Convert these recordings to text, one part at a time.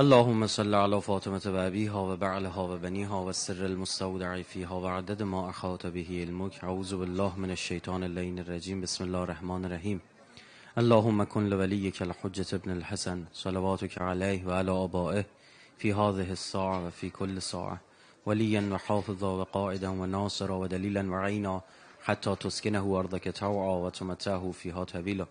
اللهم صل على فاطمة بأبيها وبعلها وبنيها والسر المستودع فيها وعدد ما أحاط به الملك أعوذ بالله من الشيطان اللين الرجيم بسم الله الرحمن الرحيم اللهم كن لوليك الحجة ابن الحسن صلواتك عليه وعلى آبائه في هذه الساعة وفي كل ساعة وليا وحافظا وقائدا وناصرا ودليلا وعينا حتى تسكنه أرضك توعا وتمتعه فيها طويلا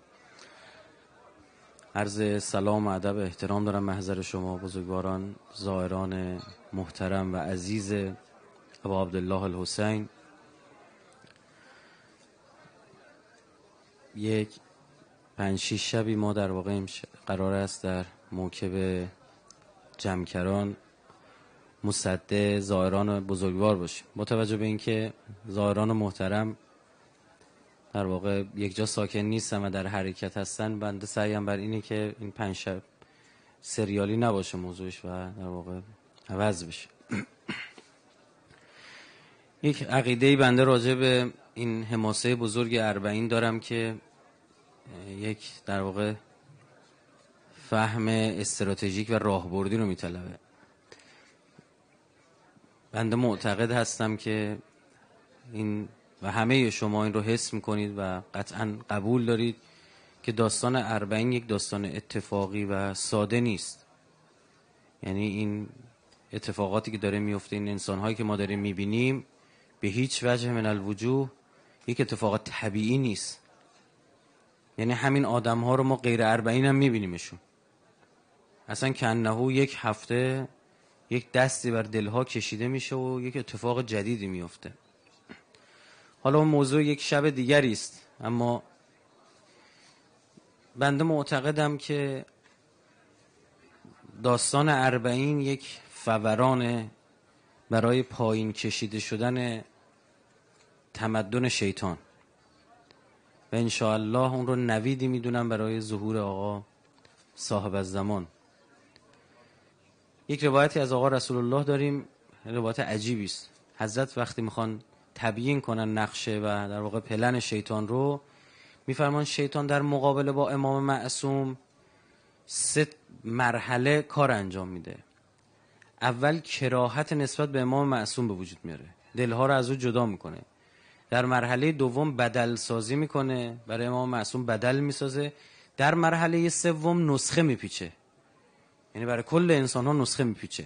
عرض سلام و ادب احترام دارم محضر شما بزرگواران زائران محترم و عزیز ابا عبدالله الحسین یک پنج شیش شبی ما در واقع قرار است در موکب جمکران مصده زائران بزرگوار باشیم با توجه به اینکه زائران محترم در واقع یک جا ساکن نیستم و در حرکت هستن بنده سعیم بر اینه که این پنج شب سریالی نباشه موضوعش و در واقع عوض بشه یک عقیده بنده راجع به این حماسه بزرگ اربعین دارم که یک در واقع فهم استراتژیک و راهبردی رو میطلبه بنده معتقد هستم که این و همه شما این رو حس میکنید و قطعا قبول دارید که داستان اربعین یک داستان اتفاقی و ساده نیست یعنی این اتفاقاتی که داره میفته این انسانهایی که ما داریم میبینیم به هیچ وجه من الوجوه یک اتفاق طبیعی نیست یعنی همین آدم رو ما غیر اربعین هم میبینیمشون اصلا کنهو یک هفته یک دستی بر دلها کشیده میشه و یک اتفاق جدیدی میفته حالا اون موضوع یک شب دیگری است اما بنده معتقدم که داستان اربعین یک فوران برای پایین کشیده شدن تمدن شیطان و انشاءالله اون رو نویدی میدونم برای ظهور آقا صاحب از زمان یک روایتی از آقا رسول الله داریم روایت عجیبی است حضرت وقتی میخوان تبیین کنن نقشه و در واقع پلن شیطان رو میفرمان شیطان در مقابله با امام معصوم سه مرحله کار انجام میده اول کراهت نسبت به امام معصوم به وجود میاره دلها رو از او جدا میکنه در مرحله دوم بدل سازی میکنه برای امام معصوم بدل میسازه در مرحله سوم نسخه میپیچه یعنی برای کل انسان ها نسخه میپیچه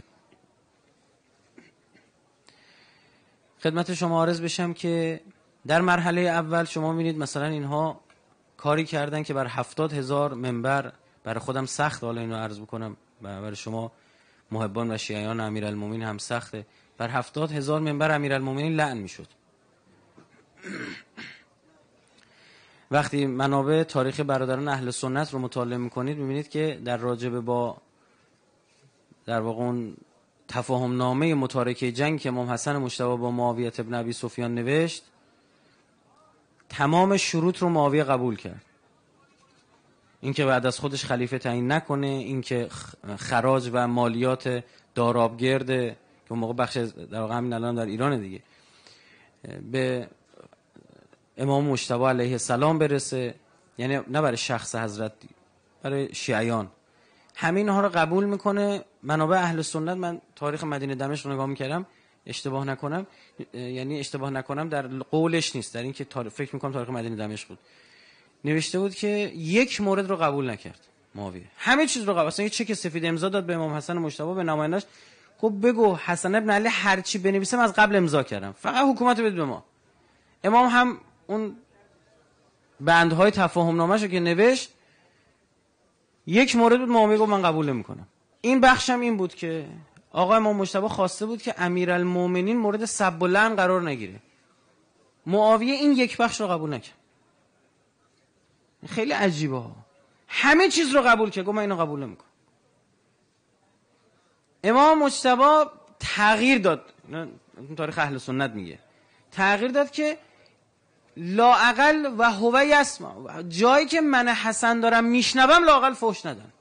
خدمت شما عرض بشم که در مرحله اول شما میبینید مثلا اینها کاری کردن که بر هفتاد هزار منبر برای خودم سخت حالا اینو عرض بکنم برای شما محبان و شیعیان المومین هم سخته بر هفتاد هزار منبر المومین لعن میشد وقتی منابع تاریخ برادران اهل سنت رو مطالعه میکنید میبینید که در راجبه با در واقع اون تفاهم نامه متارکه جنگ که امام حسن مشتبه با معاویت ابن ابی سفیان نوشت تمام شروط رو معاویه قبول کرد اینکه بعد از خودش خلیفه تعیین نکنه اینکه خراج و مالیات گرده که اون موقع بخش در واقع همین الان در ایران دیگه به امام مشتبه علیه السلام برسه یعنی نه برای شخص حضرت برای شیعیان همه اینها رو قبول میکنه منابع اهل سنت من تاریخ مدینه دمشق رو نگاه میکردم اشتباه نکنم یعنی اشتباه نکنم در قولش نیست در اینکه تار... فکر میکنم تاریخ مدینه دمشق بود نوشته بود که یک مورد رو قبول نکرد معاویه همه چیز رو قبول اصلا یه چک سفید امضا داد به امام حسن مجتبی به نمایندش خب بگو حسن ابن علی هر چی بنویسم از قبل امضا کردم فقط حکومت بده به ما امام هم اون بندهای تفاهم نامش که نوشت یک مورد بود معاویه گفت من قبول نمیکنم این بخشم این بود که آقا امام مشتبه خواسته بود که امیرالمومنین مورد سب و قرار نگیره معاویه این یک بخش رو قبول نکرد خیلی عجیبه ها همه چیز رو قبول کرد گفت من اینو قبول نمیکنم امام مشتبه تغییر داد تاریخ اهل سنت میگه تغییر داد که لاعقل و هوه یسما جایی که من حسن دارم میشنوم لاقل فوش ندن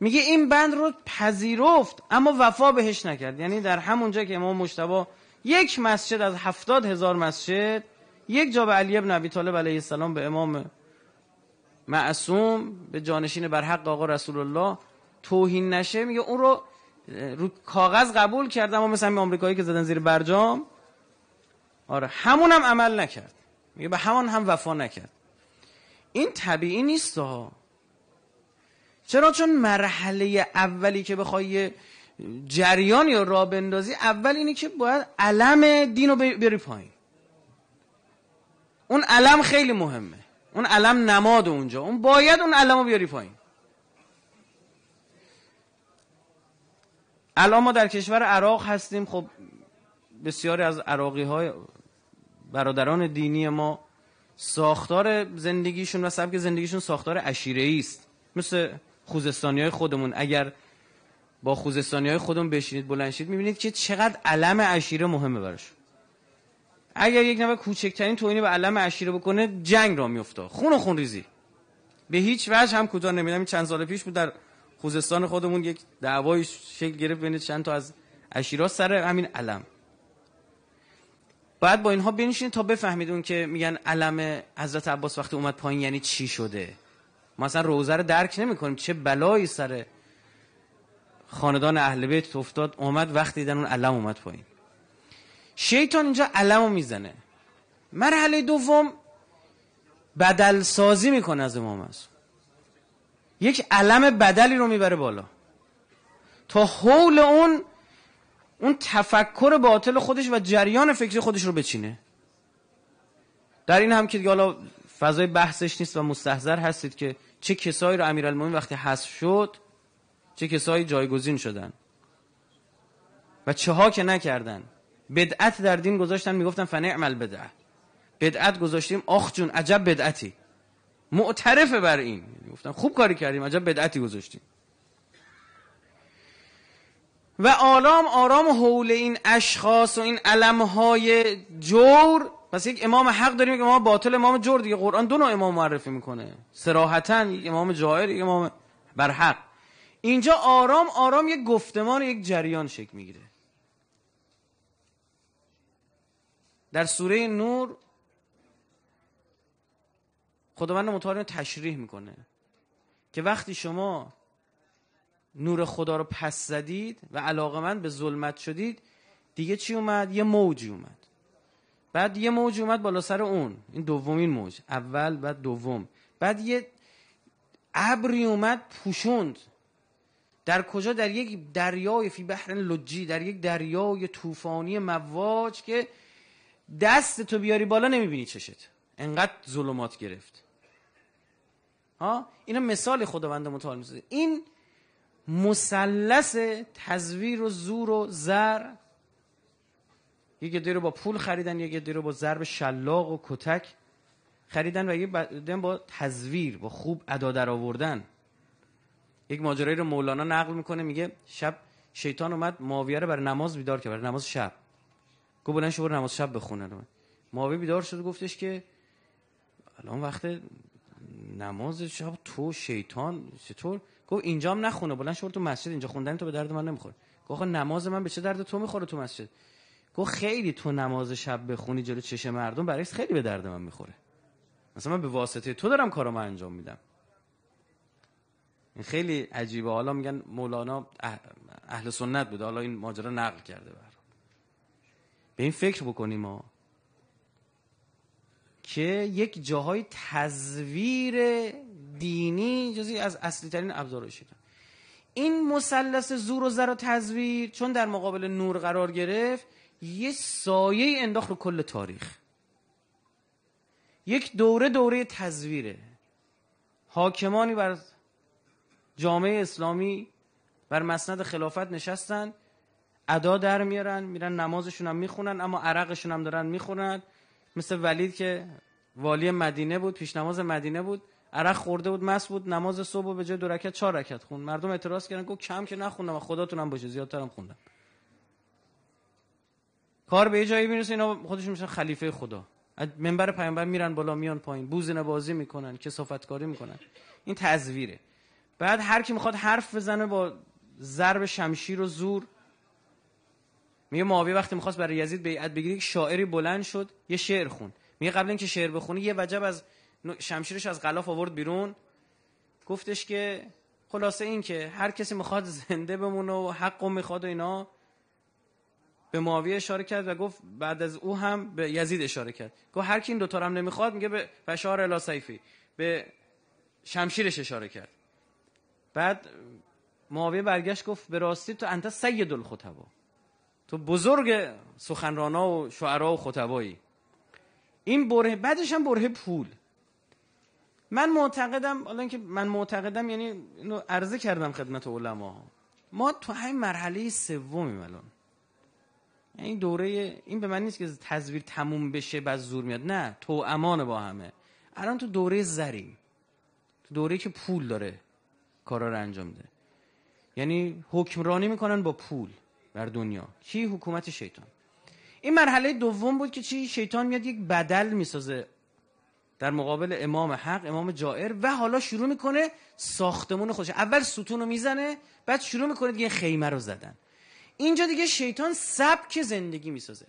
میگه این بند رو پذیرفت اما وفا بهش نکرد یعنی در همون که امام مشتبا یک مسجد از هفتاد هزار مسجد یک جا به علی ابن ابی طالب علیه السلام به امام معصوم به جانشین برحق آقا رسول الله توهین نشه میگه اون رو رو کاغذ قبول کردم اما مثل همین آمریکایی که زدن زیر برجام آره، همون هم عمل نکرد میگه به همان هم وفا نکرد این طبیعی نیست ها چرا چون مرحله اولی که بخوای جریانی یا را بندازی اول اینه که باید علم دین رو بری پایین اون علم خیلی مهمه اون علم نماد اونجا اون باید اون علم رو بیاری پایین الان ما در کشور عراق هستیم خب بسیاری از عراقی های برادران دینی ما ساختار زندگیشون و سبک زندگیشون ساختار عشیره است مثل خوزستانی های خودمون اگر با خوزستانی های خودمون بشینید بلنشید میبینید که چقدر علم عشیره مهمه براش اگر یک نفر کوچکترین توینی به علم عشیره بکنه جنگ را میفته خون و خون ریزی به هیچ وجه هم کوتاه نمیدم چند سال پیش بود در خوزستان خودمون یک دعوای شکل گرفت بین چند تا از عشیرا سر همین علم باید با اینها بنشینید تا بفهمید اون که میگن علم حضرت عباس وقتی اومد پایین یعنی چی شده ما اصلا روزه رو درک نمیکنیم چه بلایی سر خاندان اهل بیت افتاد اومد وقتی دیدن اون علم اومد پایین شیطان اینجا رو میزنه مرحله دوم بدل سازی میکنه از امام معصوم یک علم بدلی رو میبره بالا تا حول اون اون تفکر باطل خودش و جریان فکری خودش رو بچینه در این هم که دیگه حالا فضای بحثش نیست و مستحضر هستید که چه کسایی رو امیرالمومنین وقتی حذف شد چه کسایی جایگزین شدن و چه ها که نکردن بدعت در دین گذاشتن میگفتن فنعمل عمل بدعت گذاشتیم آخ جون عجب بدعتی معترفه بر این خوب کاری کردیم عجب بدعتی گذاشتیم و آرام آرام حول این اشخاص و این علمهای جور پس یک امام حق داریم یک امام باطل امام جور دیگه قرآن دو نوع امام معرفی میکنه سراحتا یک امام جایر یک امام برحق اینجا آرام آرام یک گفتمان یک جریان شکل میگیره در سوره نور خداوند متعال تشریح میکنه که وقتی شما نور خدا رو پس زدید و علاقه من به ظلمت شدید دیگه چی اومد؟ یه موجی اومد بعد یه موج اومد بالا سر اون این دومین موج اول بعد دوم بعد یه ابری اومد پوشوند در کجا در یک دریای فی بحر لجی در یک دریای طوفانی مواج که دست تو بیاری بالا نمیبینی چشت انقدر ظلمات گرفت ها اینا مثال خداوند متعال میسازه این مسلس تزویر و زور و زر یکی دیرو رو با پول خریدن یکی دیرو رو با ضرب شلاق و کتک خریدن و یه با تزویر با خوب ادا در آوردن یک ماجرایی رو مولانا نقل میکنه میگه شب شیطان اومد ماویه رو بر نماز بیدار کرد برای نماز شب گفت بلند شو نماز شب بخونه رو معاویه بیدار شد گفتش که الان وقت نماز شب تو شیطان چطور گفت هم نخونه بلند شو تو مسجد اینجا خوندن تو به درد من نمیخوره گفت نماز من به چه درد تو میخوره تو مسجد گفت خیلی تو نماز شب بخونی جلو چشم مردم برایش خیلی به درد من میخوره مثلا من به واسطه تو دارم من انجام میدم این خیلی عجیبه حالا میگن مولانا اهل, اهل سنت بوده حالا این ماجرا نقل کرده بر به این فکر بکنیم ما که یک جاهای تزویر دینی جزی از اصلی ترین ابزار این مثلث زور و زر و تزویر چون در مقابل نور قرار گرفت یه سایه انداخت رو کل تاریخ یک دوره دوره تزویره حاکمانی بر جامعه اسلامی بر مسند خلافت نشستن ادا در میارن میرن نمازشون هم میخونن اما عرقشون هم دارن میخونن مثل ولید که والی مدینه بود پیش نماز مدینه بود عرق خورده بود مس بود نماز صبح به جای دو رکعت چهار رکعت خون. مردم اعتراض کردن گفت کم که نخوندم خداتونم باشه زیادترم خوندم کار به یه جایی میرسه اینا خودشون میشن خلیفه خدا از منبر پیامبر میرن بالا میان پایین بوزینه بازی میکنن کسافت کاری میکنن این تزویره بعد هر کی میخواد حرف بزنه با ضرب شمشیر و زور میگه معاویه وقتی میخواست برای یزید بیعت بگیره شاعری بلند شد یه شعر خون میگه قبل اینکه شعر بخونه یه وجب از شمشیرش از غلاف آورد بیرون گفتش که خلاصه این که هر کسی میخواد زنده بمونه و حق و میخواد و اینا به معاویه اشاره کرد و گفت بعد از او هم به یزید اشاره کرد گفت هر کی این دوتا هم نمیخواد میگه به فشار الا سیفی به شمشیرش اشاره کرد بعد معاویه برگشت گفت به راستی تو انت سید الخطبا تو بزرگ سخنرانا و شعرا و خطبایی این بره بعدش هم بره پول من معتقدم حالا اینکه من معتقدم یعنی اینو عرضه کردم خدمت علما ما تو همین مرحله سومیم الان یعنی این دوره این به من نیست که تصویر تموم بشه بعد زور میاد نه تو امان با همه الان تو دوره زریم تو دوره که پول داره کارا رو انجام ده یعنی حکمرانی میکنن با پول بر دنیا کی حکومت شیطان این مرحله دوم بود که چی شیطان میاد یک بدل میسازه در مقابل امام حق امام جائر و حالا شروع میکنه ساختمون خودش اول ستون رو میزنه بعد شروع میکنه دیگه خیمه رو زدن اینجا دیگه شیطان سبک زندگی میسازه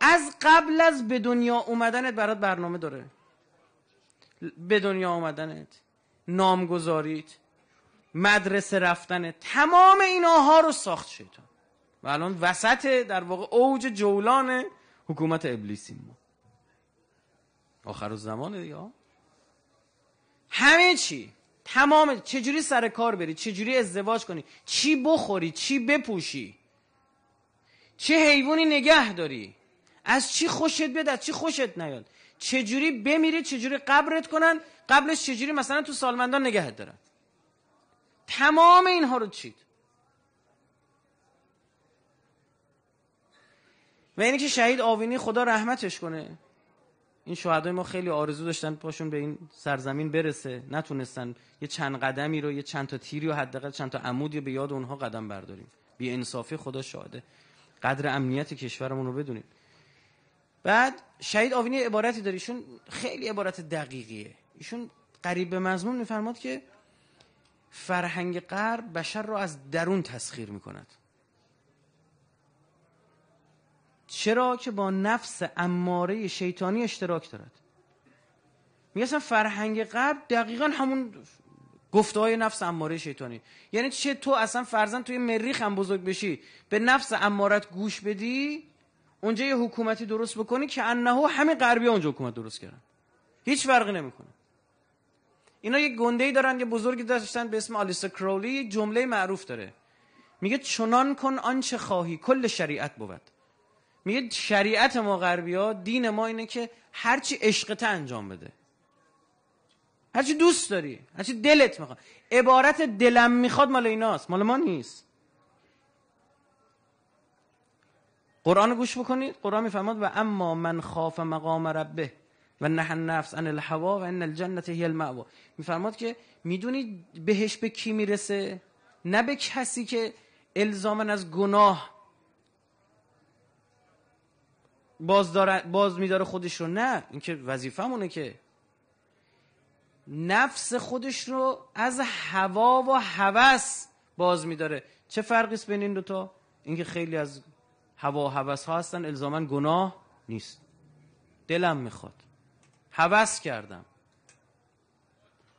از قبل از به دنیا اومدنت برات برنامه داره به دنیا اومدنت نامگذاریت مدرسه رفتنت تمام ایناها رو ساخت شیطان و الان وسط در واقع اوج جولان حکومت ابلیسیم ما آخر زمانه دیگه همه چی تمام چجوری سر کار بری چجوری ازدواج کنی چی بخوری چی بپوشی چه حیوانی نگه داری از چی خوشت بیاد از چی خوشت نیاد چجوری بمیری چجوری قبرت کنن قبلش چجوری مثلا تو سالمندان نگهت دارن تمام اینها رو چید و اینی که شهید آوینی خدا رحمتش کنه این شهدای ما خیلی آرزو داشتن پاشون به این سرزمین برسه نتونستن یه چند قدمی رو یه چند تا تیری و حداقل چند تا عمودی به یاد اونها قدم برداریم بی انصافی خدا شاهده قدر امنیت کشورمون رو بدونیم بعد شهید آوینی عبارتی داره ایشون خیلی عبارت دقیقیه ایشون قریب به مضمون میفرماد که فرهنگ غرب بشر رو از درون تسخیر میکند چرا که با نفس اماره شیطانی اشتراک دارد میگه اصلا فرهنگ غرب دقیقا همون گفته های نفس اماره شیطانی یعنی چه تو اصلا فرزن توی مریخ هم بزرگ بشی به نفس امارت گوش بدی اونجا یه حکومتی درست بکنی که انهو همه غربی اونجا حکومت درست کردن هیچ فرقی نمیکنه اینا یه گنده ای دارن یه بزرگی داشتن به اسم آلیسا کرولی جمله معروف داره میگه چنان کن آنچه خواهی کل شریعت بود میگه شریعت ما غربی ها دین ما اینه که هرچی عشقت انجام بده هرچی دوست داری هرچی دلت میخواد عبارت دلم میخواد مال ایناست مال ما نیست قرآن رو گوش بکنید قرآن میفرماد و اما من خاف مقام ربه و نه نفس ان الحوا و ان الجنت هی المعوا میفرماد که میدونی بهش به کی میرسه نه به کسی که الزامن از گناه باز, داره باز میداره خودش رو نه اینکه وظیفهمونه که نفس خودش رو از هوا و هوس باز میداره چه فرقی است بین این دوتا اینکه خیلی از هوا و هوس ها هستن الزاما گناه نیست دلم میخواد هوس کردم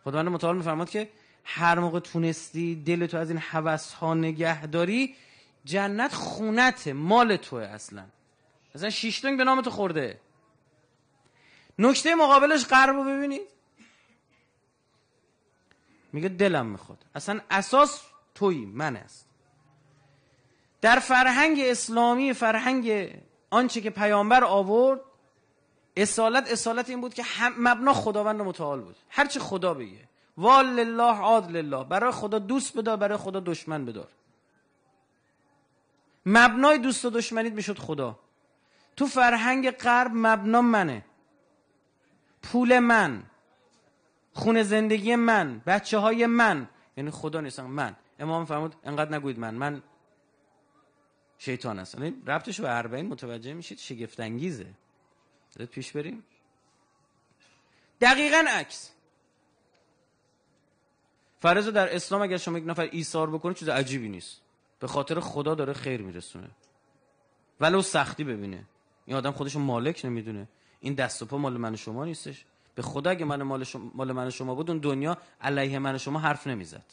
خداوند متعال میفرماد که هر موقع تونستی دل تو از این هوس ها نگه داری جنت خونته مال توه اصلا اصلا شیشتنگ به نام تو خورده نکته مقابلش قرب ببینید میگه دلم میخواد اصلا اساس توی من است در فرهنگ اسلامی فرهنگ آنچه که پیامبر آورد اصالت اصالت این بود که مبنا خداوند متعال بود هرچه خدا بگه وال لله عاد الله برای خدا دوست بدار برای خدا دشمن بدار مبنای دوست و دشمنیت میشد خدا تو فرهنگ غرب مبنا منه پول من خون زندگی من بچه های من یعنی خدا نیستم من امام فرمود انقدر نگوید من من شیطان هستم یعنی ربطش به اربعین متوجه میشید شگفت انگیزه پیش بریم دقیقا عکس فرض در اسلام اگر شما یک نفر ایثار بکنه چیز عجیبی نیست به خاطر خدا داره خیر میرسونه ولو سختی ببینه این آدم خودش مالک نمیدونه این دست و پا مال من شما نیستش به خدا اگه من مال, شما، مال من شما بود اون دنیا علیه من شما حرف نمیزد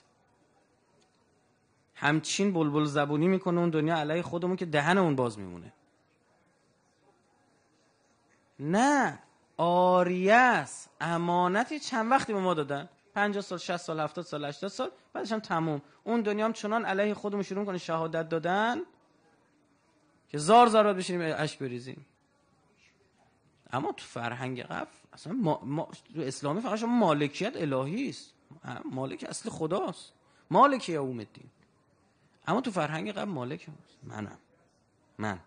همچین بلبل زبونی میکنه اون دنیا علیه خودمون که دهن اون باز میمونه نه آریه امانتی چند وقتی به ما دادن 50 سال 60 سال 70 سال 80 سال بعدش هم تموم اون دنیا هم چنان علیه خودمون شروع کنه شهادت دادن که زار زار باید بشینیم اشک بریزیم اما تو فرهنگ قبل اصلا ما، ما، تو اسلامی فقط شما مالکیت الهی است مالک اصل خداست مالک یا اما تو فرهنگ قبل مالک منم من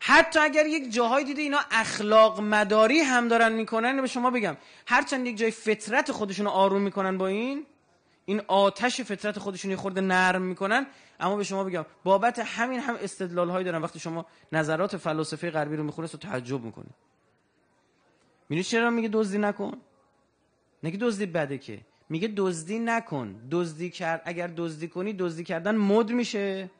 حتی اگر یک جاهای دیده اینا اخلاق مداری هم دارن میکنن به شما بگم هرچند یک جای فطرت خودشون رو آروم میکنن با این این آتش فطرت خودشون یه خورده نرم میکنن اما به شما بگم بابت همین هم استدلال هایی دارن وقتی شما نظرات فلاسفه غربی رو میخونید تو تعجب میکنی میگه چرا میگه دزدی نکن نگه دزدی بده که میگه دزدی نکن دزدی کرد اگر دزدی کنی دزدی کردن مد میشه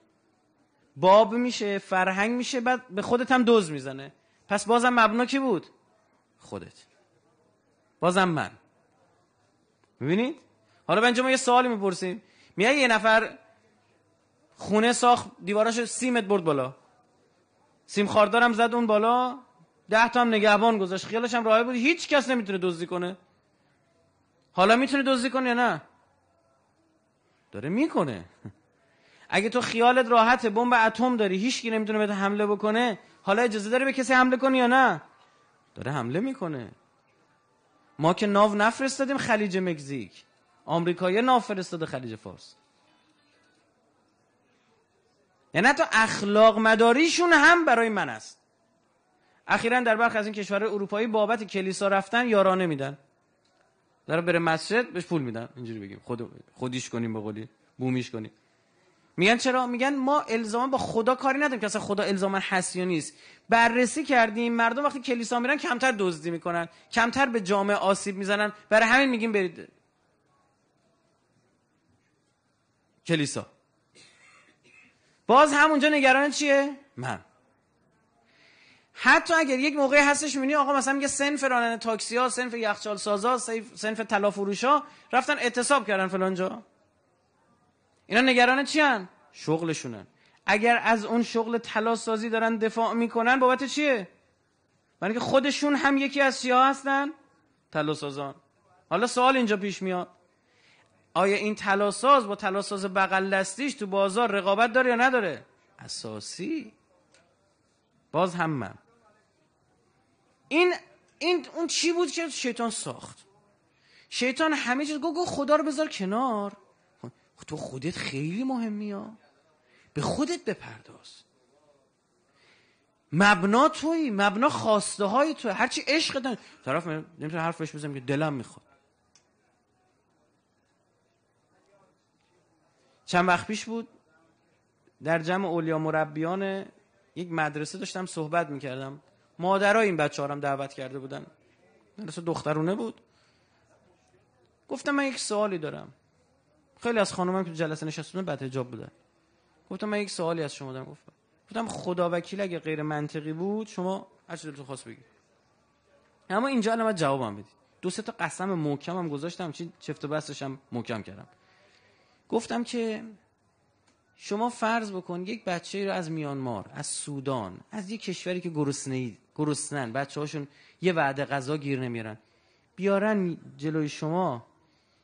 باب میشه فرهنگ میشه بعد به خودت هم دز میزنه پس بازم مبنا کی بود خودت بازم من میبینید حالا بنجا ما یه سوالی میپرسیم میای یه نفر خونه ساخت دیواراش سیمت برد بالا سیم خاردارم زد اون بالا ده تا هم نگهبان گذاشت خیالش هم راهی بود هیچ کس نمیتونه دزدی کنه حالا میتونه دزدی کنه یا نه داره میکنه اگه تو خیالت راحته بمب اتم داری هیچ کی نمیتونه بهت حمله بکنه حالا اجازه داری به کسی حمله کنی یا نه داره حمله میکنه ما که ناو نفرستادیم خلیج مکزیک آمریکایی نافرستاده خلیج فارس یعنی حتی اخلاق مداریشون هم برای من است اخیرا در برخی از این کشورهای اروپایی بابت کلیسا رفتن یارانه میدن داره بره مسجد بهش پول میدن اینجوری بگیم خود خودیش کنیم به قولی بومیش کنیم میگن چرا میگن ما الزاما با خدا کاری نداریم که اصلا خدا الزاما هست یا نیست بررسی کردیم مردم وقتی کلیسا میرن کمتر دزدی میکنن کمتر به جامعه آسیب میزنن برای همین میگیم برید کلیسا باز همونجا نگران چیه من حتی اگر یک موقع هستش میبینی آقا مثلا میگه سنف رانن تاکسی ها سنف یخچال سازا سنف طلا ها رفتن اعتصاب کردن فلانجا اینا نگران چی هن؟ شغلشونن اگر از اون شغل طلا سازی دارن دفاع میکنن بابت چیه برای که خودشون هم یکی از سیاه هستن طلا سازان حالا سوال اینجا پیش میاد آیا این تلاساز با تلاساز بغل دستیش تو بازار رقابت داره یا نداره اساسی باز هم من این این اون چی بود که شیطان ساخت شیطان همه چیز گو, گو خدا رو بذار کنار تو خودت خیلی مهمی ها به خودت بپرداز مبنا توی مبنا خواسته های تو هرچی عشق دن طرف نمیتونه حرفش بزنم که دلم میخواد چند وقت پیش بود در جمع اولیا مربیان یک مدرسه داشتم صحبت میکردم مادرای این بچه هم دعوت کرده بودن مدرسه دخترونه بود گفتم من یک سوالی دارم خیلی از هم که جلسه نشستونه بعد حجاب بودن گفتم من یک سوالی از شما دارم گفتم گفتم خدا وکیل اگه غیر منطقی بود شما هر چی دلتون خواست بگید اما اینجا الان جوابم بدید دو سه تا قسم محکمم گذاشتم چی چفت و بستشم محکم کردم گفتم که شما فرض بکن یک بچه ای رو از میانمار از سودان از یک کشوری که گرسنه گرسنن بچه هاشون یه وعده غذا گیر نمیرن بیارن جلوی شما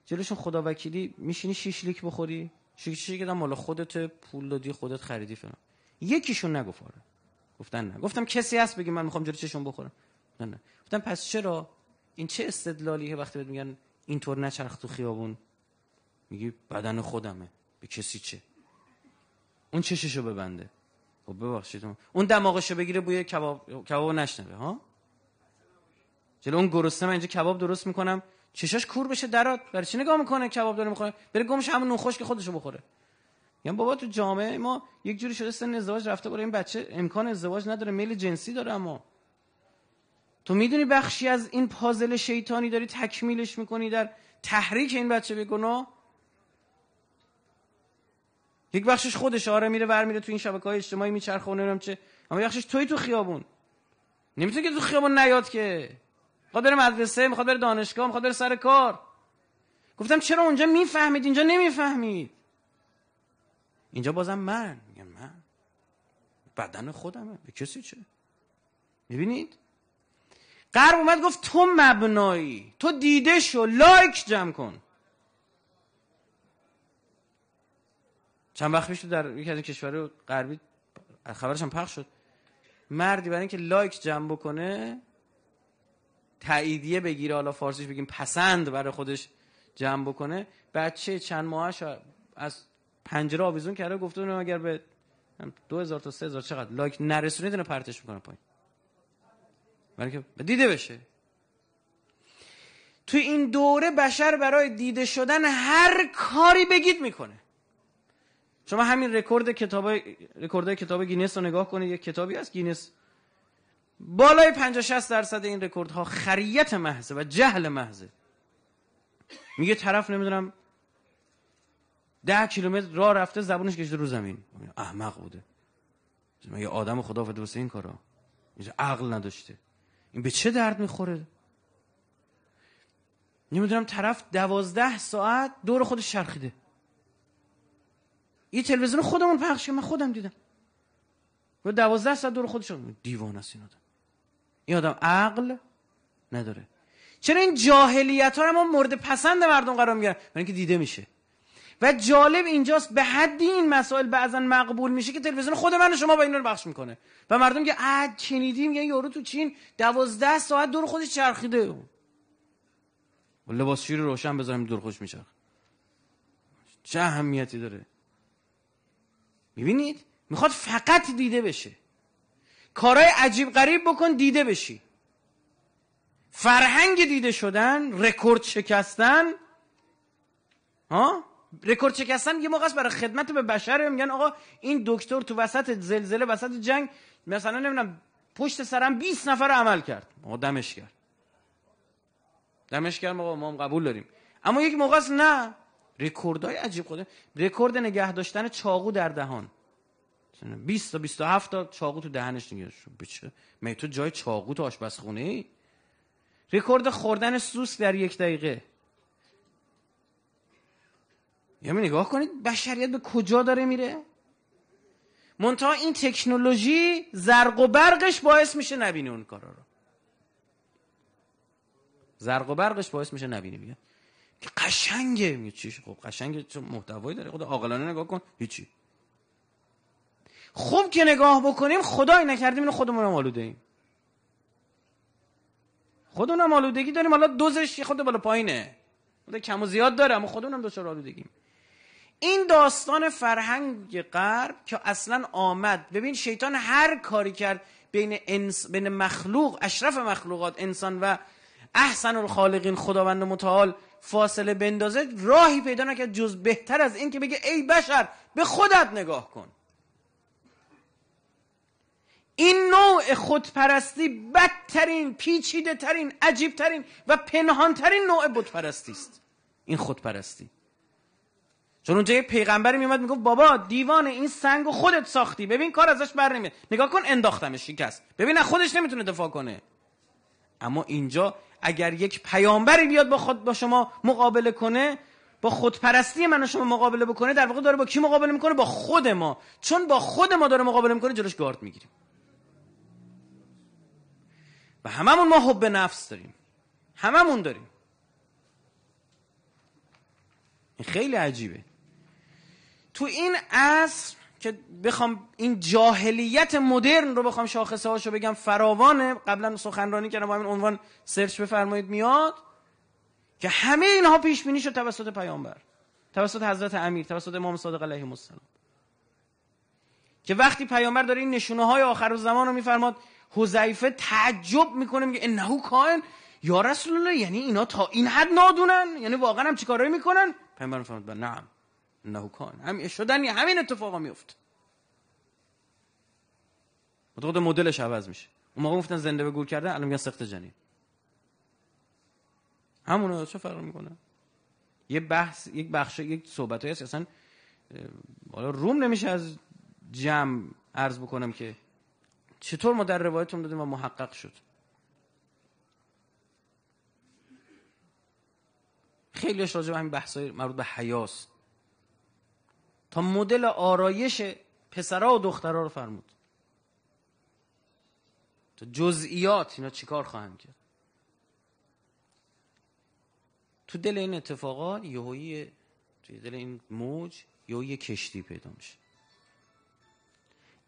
جلوشون خدا وکیلی میشینی شیشلیک بخوری شیشلیک دادم مال خودت پول دادی خودت خریدی فلان یکیشون نگفت آره گفتن نه گفتم کسی هست بگی من میخوام جلوی چشون بخورم نه نه گفتم پس چرا این چه استدلالیه وقتی بهت میگن اینطور نچرخ تو خیابون میگی بدن خودمه به کسی چه اون چششو ببنده خب ببخشید اون دماغشو بگیره بوی کباب کبابو نشنوه ها جلو اون گرسنه من اینجا کباب درست میکنم چشاش کور بشه درات برای چی نگاه میکنه کباب داره میخوره بره گمش همون نون که خودشو بخوره یعنی بابا تو جامعه ما یک جوری شده سن ازدواج رفته برای این بچه امکان ازدواج نداره میل جنسی داره اما تو میدونی بخشی از این پازل شیطانی داری تکمیلش میکنی در تحریک این بچه به گناه یک بخشش خودش آره میره ور میره تو این شبکه های اجتماعی میچرخه و نمیدونم چه اما بخشش توی تو خیابون نمیتونی که تو خیابون نیاد که میخواد بره مدرسه میخواد بره دانشگاه میخواد بره سر کار گفتم چرا اونجا میفهمید اینجا نمیفهمید اینجا بازم من میگم من بدن خودمه به کسی چه میبینید قرب اومد گفت تو مبنایی تو دیده شو لایک جمع کن چند وقت پیش در یکی از کشورهای غربی خبرش هم پخش شد مردی برای اینکه لایک جمع بکنه تاییدیه بگیره حالا فارسیش بگیم پسند برای خودش جمع بکنه بچه چند ماهش از پنجره آویزون کرده گفته اگر به 2000 تا 3000 چقدر لایک نرسونید اینو پرتش میکنه پایین برای اینکه دیده بشه تو این دوره بشر برای دیده شدن هر کاری بگید میکنه شما همین رکورد کتاب رکورد کتاب گینس رو نگاه کنید یک کتابی از گینس بالای 50 60 درصد این رکوردها خریت محضه و جهل محضه میگه طرف نمیدونم ده کیلومتر راه رفته زبونش کشیده رو زمین احمق بوده مگه آدم خدا واسه این کارا عقل نداشته این به چه درد میخوره نمیدونم طرف دوازده ساعت دور خودش چرخیده یه تلویزیون خودمون پخش من خودم دیدم و دوازده ساعت دور خودشون دیوانه است این آدم این آدم عقل نداره چرا این جاهلیت ها ما مورد پسند مردم قرار میگیرن برای اینکه دیده میشه و جالب اینجاست به حدی این مسائل بعضا مقبول میشه که تلویزیون خود من شما با این رو بخش میکنه و مردم میگه اه چنیدیم یه یورو تو چین دوازده ساعت دور خودش چرخیده لباس شیر روشن بذاریم دور خوش میچرخ چه اهمیتی داره میبینید میخواد فقط دیده بشه کارهای عجیب غریب بکن دیده بشی فرهنگ دیده شدن رکورد شکستن ها رکورد شکستن یه موقع است برای خدمت به بشره میگن آقا این دکتر تو وسط زلزله وسط جنگ مثلا نمیدونم پشت سرم 20 نفر عمل کرد آقا دمش کرد دمش کرد ما قبول داریم اما یک موقع نه رکوردای عجیب خود رکورد نگه داشتن چاقو در دهان 20 تا 27 تا چاقو تو دهنش نگه بچه. می تو جای چاقو تو آشپزخونه ای رکورد خوردن سوس در یک دقیقه می نگاه کنید بشریت به کجا داره میره منتها این تکنولوژی زرق و برقش باعث میشه نبینی اون کارا رو زرق و برقش باعث میشه نبینی میگه که قشنگه میگه خب قشنگه چون محتوایی داره خود عاقلانه نگاه کن هیچی خوب که نگاه بکنیم خدای نکردیم اینو هم آلوده ایم هم آلودگی داریم حالا دوزش خود بالا پایینه خود کم و زیاد داره اما هم دچار آلودگیم این داستان فرهنگ غرب که اصلا آمد ببین شیطان هر کاری کرد بین, انس... بین مخلوق اشرف مخلوقات انسان و احسن الخالقین خداوند متعال فاصله بندازه راهی پیدا نکرد جز بهتر از این که بگه ای بشر به خودت نگاه کن این نوع خودپرستی بدترین پیچیده ترین عجیب ترین و ترین نوع بتپرستی است این خودپرستی چون اونجا یه پیغمبری میومد میگفت بابا دیوان این سنگ خودت ساختی ببین کار ازش بر نمیاد نگاه کن انداختمش شکست ببین خودش نمیتونه دفاع کنه اما اینجا اگر یک پیامبری بیاد با خود با شما مقابله کنه با خودپرستی من و شما مقابله بکنه در واقع داره با کی مقابله میکنه با خود ما چون با خود ما داره مقابله میکنه جلوش گارد میگیریم و هممون ما حب نفس داریم هممون داریم این خیلی عجیبه تو این عصر که بخوام این جاهلیت مدرن رو بخوام شاخصه هاشو بگم فراوانه قبلا سخنرانی کردم با همین عنوان سرچ بفرمایید میاد که همه اینها پیش بینی شد توسط پیامبر توسط حضرت امیر توسط امام صادق علیه السلام که وقتی پیامبر داره این نشونه های آخر زمان رو میفرماد حذیفه تعجب میکنه میگه انه کائن یا رسول الله یعنی اینا تا این حد نادونن یعنی واقعا هم چیکارایی میکنن پیامبر میفرماد نعم انه کان همین شدن همین اتفاقا میفته خود مدلش عوض میشه اون موقع گفتن زنده به گور کردن الان میگن سخت جنین همون چه فرق میکنه یه بحث یک بخش یک صحبت هست اصلا حالا روم نمیشه از جمع عرض بکنم که چطور ما در روایتون دادیم و محقق شد خیلیش راجع به همین های مربوط به حیاست تا مدل آرایش پسرها و دخترها رو فرمود تا جزئیات اینا چیکار خواهم کرد تو دل این اتفاقا یهویی تو دل این موج یه کشتی پیدا میشه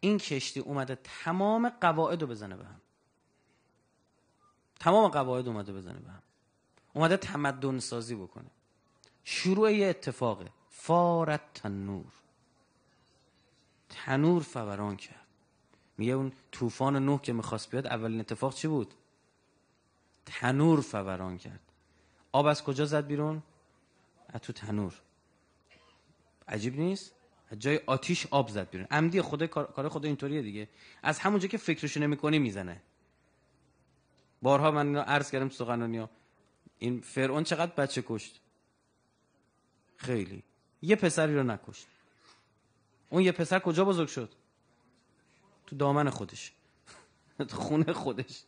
این کشتی اومده تمام قواعد رو بزنه به هم تمام قواعد اومده بزنه به هم اومده تمدن سازی بکنه شروع یه اتفاقه فارت تنور تنور فوران کرد میگه اون طوفان نوح که میخواست بیاد اولین اتفاق چی بود تنور فوران کرد آب از کجا زد بیرون از تو تنور عجیب نیست از جای آتیش آب زد بیرون عمدی خدا کار خدا اینطوریه دیگه از همونجا که فکرشو نمیکنی میزنه بارها من اینو عرض کردم سخنرانی این فرعون چقدر بچه کشت خیلی یه پسری رو نکشت اون یه پسر کجا بزرگ شد تو دامن خودش تو خونه خودش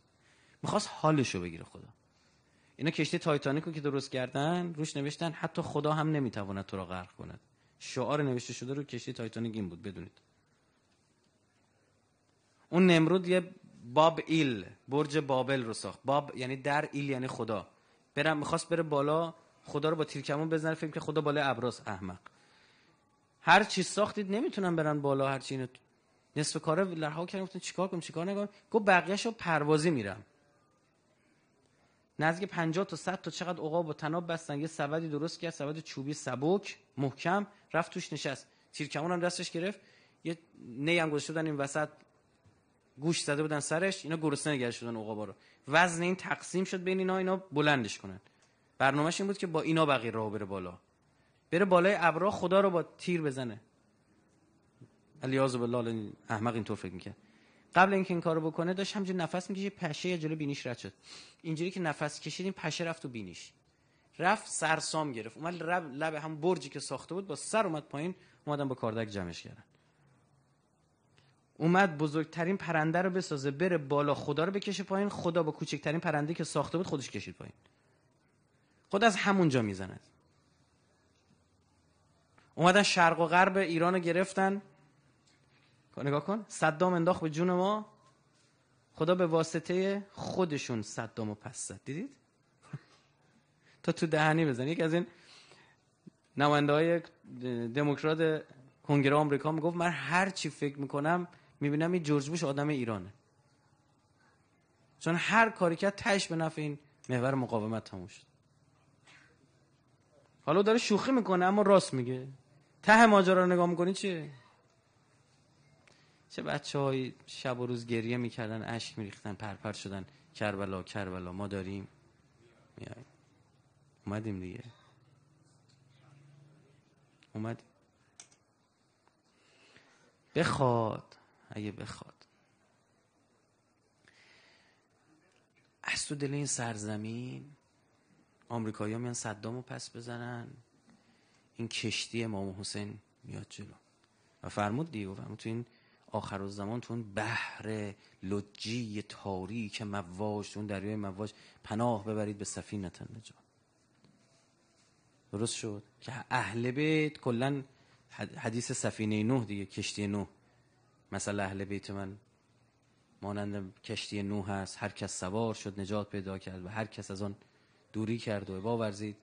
میخواست حالش رو بگیره خدا اینا کشتی تایتانیکو که درست کردن روش نوشتن حتی خدا هم نمیتواند تو را غرق کند شعار نوشته شده رو کشتی تایتانیک این بود بدونید اون نمرود یه باب ایل برج بابل رو ساخت باب یعنی در ایل یعنی خدا برم میخواست بره بالا خدا رو با تیرکمون بزنه فکر که خدا بالا ابراز احمق هر چی ساختید نمیتونن برن بالا هر چی اینو نصف کاره لرها کردن گفتن چیکار کنم چیکار نگم گفت بقیه‌شو پروازی میرم نزدیک 50 تا 100 تا چقدر عقاب و تناب بستن یه سبدی درست کرد سبد چوبی سبک محکم رفت توش نشست تیرکمون هم دستش گرفت یه نی هم گذاشته بودن این وسط گوش زده بودن سرش اینا گرسنه نگه شدن عقابا رو وزن این تقسیم شد بین اینا اینا بلندش کنن برنامهش این بود که با اینا بقیه راه بره بالا بره بالای ابرا خدا رو با تیر بزنه الیاز بالله احمق اینطور فکر میکرد قبل اینکه این کارو بکنه داشت همجوری نفس میکشید پشه یه جلو بینیش رد شد اینجوری که نفس کشید این پشه رفت تو بینیش رفت سرسام گرفت اومد لب, لب هم برجی که ساخته بود با سر اومد پایین اومدن با کاردک جمعش کردن اومد بزرگترین پرنده رو بسازه بره بالا خدا رو بکشه پایین خدا با کوچکترین پرنده که ساخته بود خودش کشید پایین خود از همونجا میزند اومدن شرق و غرب ایران رو گرفتن خب نگاه کن صدام انداخت به جون ما خدا به واسطه خودشون صدام و پس زد دیدید تا تو دهنی بزن یک از این نماینده های دموکرات کنگره آمریکا میگفت من هر چی فکر میکنم میبینم این جورج بوش آدم ایرانه چون هر کاری که تش به نفع این محور مقاومت تموم شد حالا داره شوخی میکنه اما راست میگه ته ماجرا رو نگاه میکنی چیه چه بچه های شب و روز گریه میکردن اشک میریختن پرپر شدن کربلا کربلا ما داریم میایم اومدیم دیگه اومد بخواد اگه بخواد از تو دل این سرزمین آمریکایی‌ها میان صدام رو پس بزنن این کشتی امام حسین میاد جلو و فرمود دیگه و تو این آخر زمان تو اون بحر لجی تاریک مواج تو اون دریای مواج پناه ببرید به سفینه نجات درست شد که اهل بیت کلا حدیث سفینه نوح دیگه کشتی نوح مثلا اهل بیت من مانند کشتی نوح هست هر کس سوار شد نجات پیدا کرد و هر کس از آن دوری کرد و باورزید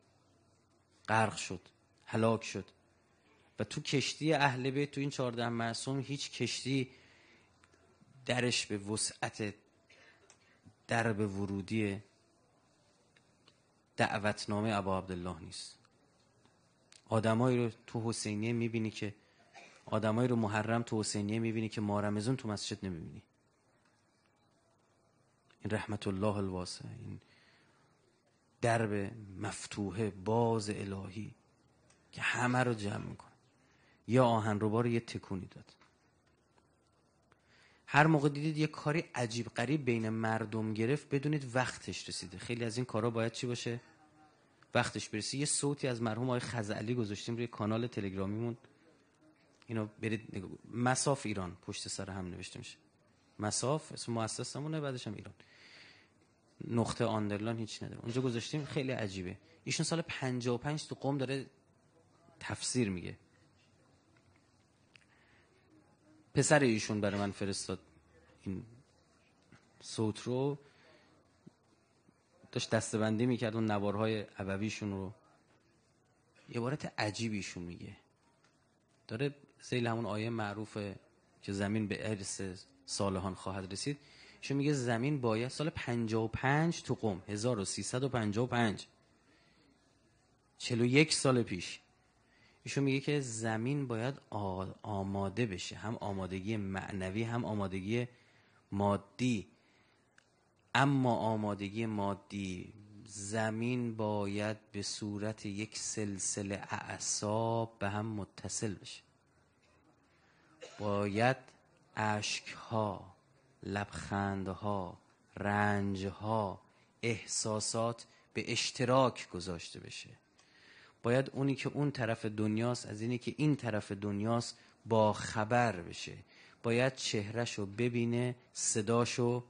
غرق شد هلاک شد و تو کشتی اهل بیت تو این چهارده معصوم هیچ کشتی درش به وسعت درب ورودی دعوتنامه ابا عبدالله نیست آدمایی رو تو حسینیه میبینی که آدمایی رو محرم تو حسینیه میبینی که مارمزون تو مسجد نمیبینی این رحمت الله الواسع این درب مفتوحه باز الهی که همه رو جمع میکنه یا آهن رو یه تکونی داد هر موقع دیدید یه کاری عجیب قریب بین مردم گرفت بدونید وقتش رسیده خیلی از این کارا باید چی باشه وقتش برسه یه صوتی از مرحوم آقای خزعلی گذاشتیم روی کانال تلگرامیمون اینو برید نگو. مساف ایران پشت سر هم نوشته میشه مساف اسم مؤسسمونه بعدش هم ایران نقطه آندرلان هیچ نداره اونجا گذاشتیم خیلی عجیبه ایشون سال 55 تو قوم داره تفسیر میگه پسر ایشون برای من فرستاد این صوت رو داشت دستبندی میکرد اون نوارهای عبویشون رو یه عجیبیشون میگه داره سیل همون آیه معروفه که زمین به ارث سالهان خواهد رسید ایشون میگه زمین باید سال 55 تو قم 1355 41 سال پیش ایشون میگه که زمین باید آماده بشه هم آمادگی معنوی هم آمادگی مادی اما آمادگی مادی زمین باید به صورت یک سلسله اعصاب به هم متصل بشه باید عشقها لبخندها رنجها احساسات به اشتراک گذاشته بشه باید اونی که اون طرف دنیاست از اینی که این طرف دنیاست با خبر بشه باید رو ببینه صداشو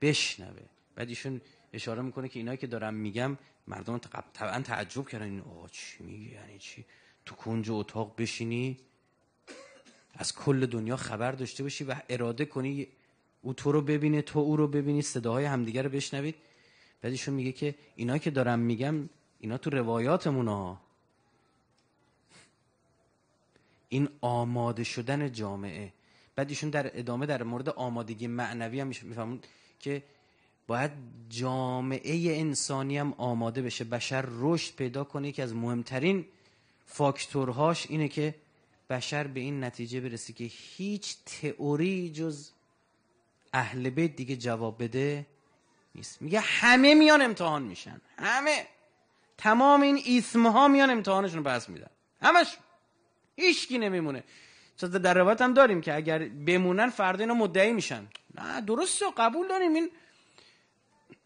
بشنوه بعد ایشون اشاره میکنه که اینایی که دارم میگم مردم طبعا تعجب کردن این آقا چی میگه یعنی چی تو کنج اتاق بشینی از کل دنیا خبر داشته باشی و اراده کنی او تو رو ببینه تو او رو ببینی صداهای همدیگه رو بشنوید بعد ایشون میگه که اینا که دارم میگم اینا تو روایاتمون ها این آماده شدن جامعه بعد ایشون در ادامه در مورد آمادگی معنوی هم میفهمون که باید جامعه انسانی هم آماده بشه بشر رشد پیدا کنه یکی از مهمترین فاکتورهاش اینه که بشر به این نتیجه برسه که هیچ تئوری جز اهل بیت دیگه جواب بده نیست میگه همه میان امتحان میشن همه تمام این اسم ها میان امتحانشون رو پس میدن همش هیچکی نمیمونه چون در روایت هم داریم که اگر بمونن فردا اینا مدعی میشن نه درسته قبول داریم این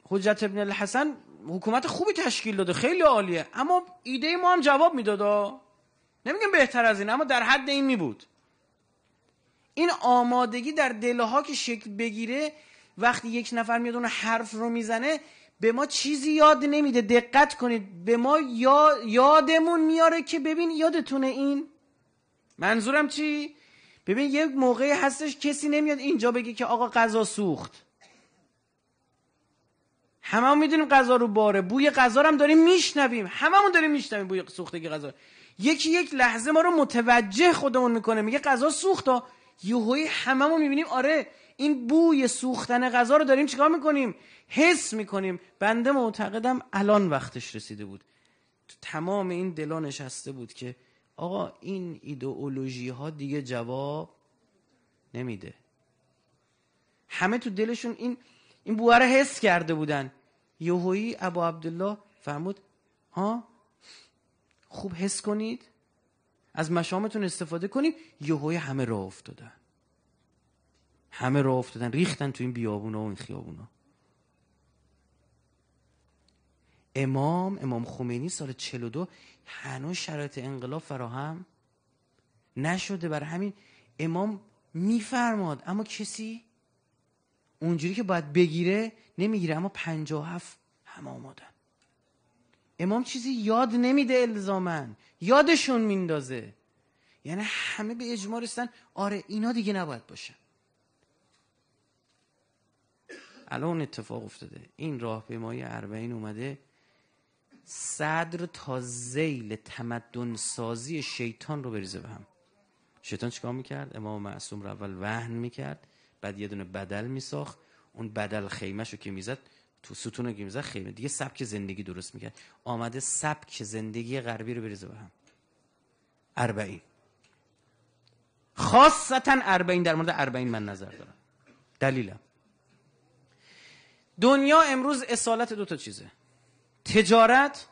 حجت ابن الحسن حکومت خوبی تشکیل داده خیلی عالیه اما ایده ما هم جواب میداد نمیگم بهتر از این اما در حد این می بود این آمادگی در دلها که شکل بگیره وقتی یک نفر میاد اون حرف رو میزنه به ما چیزی یاد نمیده دقت کنید به ما یادمون میاره که ببین یادتونه این منظورم چی؟ ببین یک موقعی هستش کسی نمیاد اینجا بگه که آقا غذا سوخت هممون میدونیم غذا رو باره بوی غذا رو هم داریم میشنویم هممون داریم میشنویم بوی سوختگی غذا یکی یک لحظه ما رو متوجه خودمون میکنه میگه غذا سوخت یوهوی هممون میبینیم آره این بوی سوختن غذا رو داریم چیکار میکنیم حس میکنیم بنده معتقدم الان وقتش رسیده بود تو تمام این دلا نشسته بود که آقا این ایدئولوژی ها دیگه جواب نمیده همه تو دلشون این این بوه رو حس کرده بودن یوهوی ابو عبدالله فرمود ها خوب حس کنید از مشامتون استفاده کنیم یهوی همه راه افتادن همه راه افتادن ریختن تو این بیابونا و این خیابونا امام امام خمینی سال 42 هنوز شرایط انقلاب فراهم نشده برای همین امام میفرماد اما کسی اونجوری که باید بگیره نمیگیره اما 57 هم آمادن امام چیزی یاد نمیده الزامن یادشون میندازه یعنی همه به اجماع رسیدن آره اینا دیگه نباید باشن الان اتفاق افتاده این راهپیمایی اربعین اومده صدر تا زیل تمدن سازی شیطان رو بریزه به هم شیطان چیکار میکرد امام معصوم رو اول وحن میکرد بعد یه دونه بدل میساخت اون بدل خیمه رو که میزد تو ستون گیمزه خیلی دیگه سبک زندگی درست میکرد آمده سبک زندگی غربی رو بریزه به هم اربعین خاصتا اربعین در مورد اربعین من نظر دارم دلیلم دنیا امروز اصالت دو تا چیزه تجارت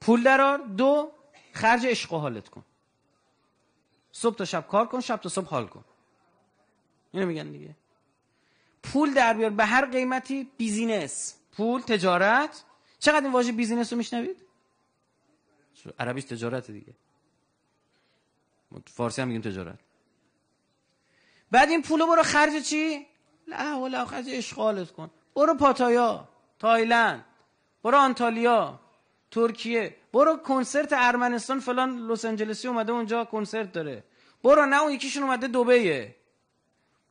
پول درار دو خرج عشق حالت کن صبح تا شب کار کن شب تا صبح حال کن اینو میگن دیگه پول در بیار به هر قیمتی بیزینس پول تجارت چقدر این واژه بیزینس رو میشنوید عربیش تجارت دیگه فارسی هم میگیم تجارت بعد این پولو برو خرج چی لا ولا خرج اشغالت کن برو پاتایا تایلند برو آنتالیا ترکیه برو کنسرت ارمنستان فلان لس آنجلسی اومده اونجا کنسرت داره برو نه اون یکیشون اومده دبیه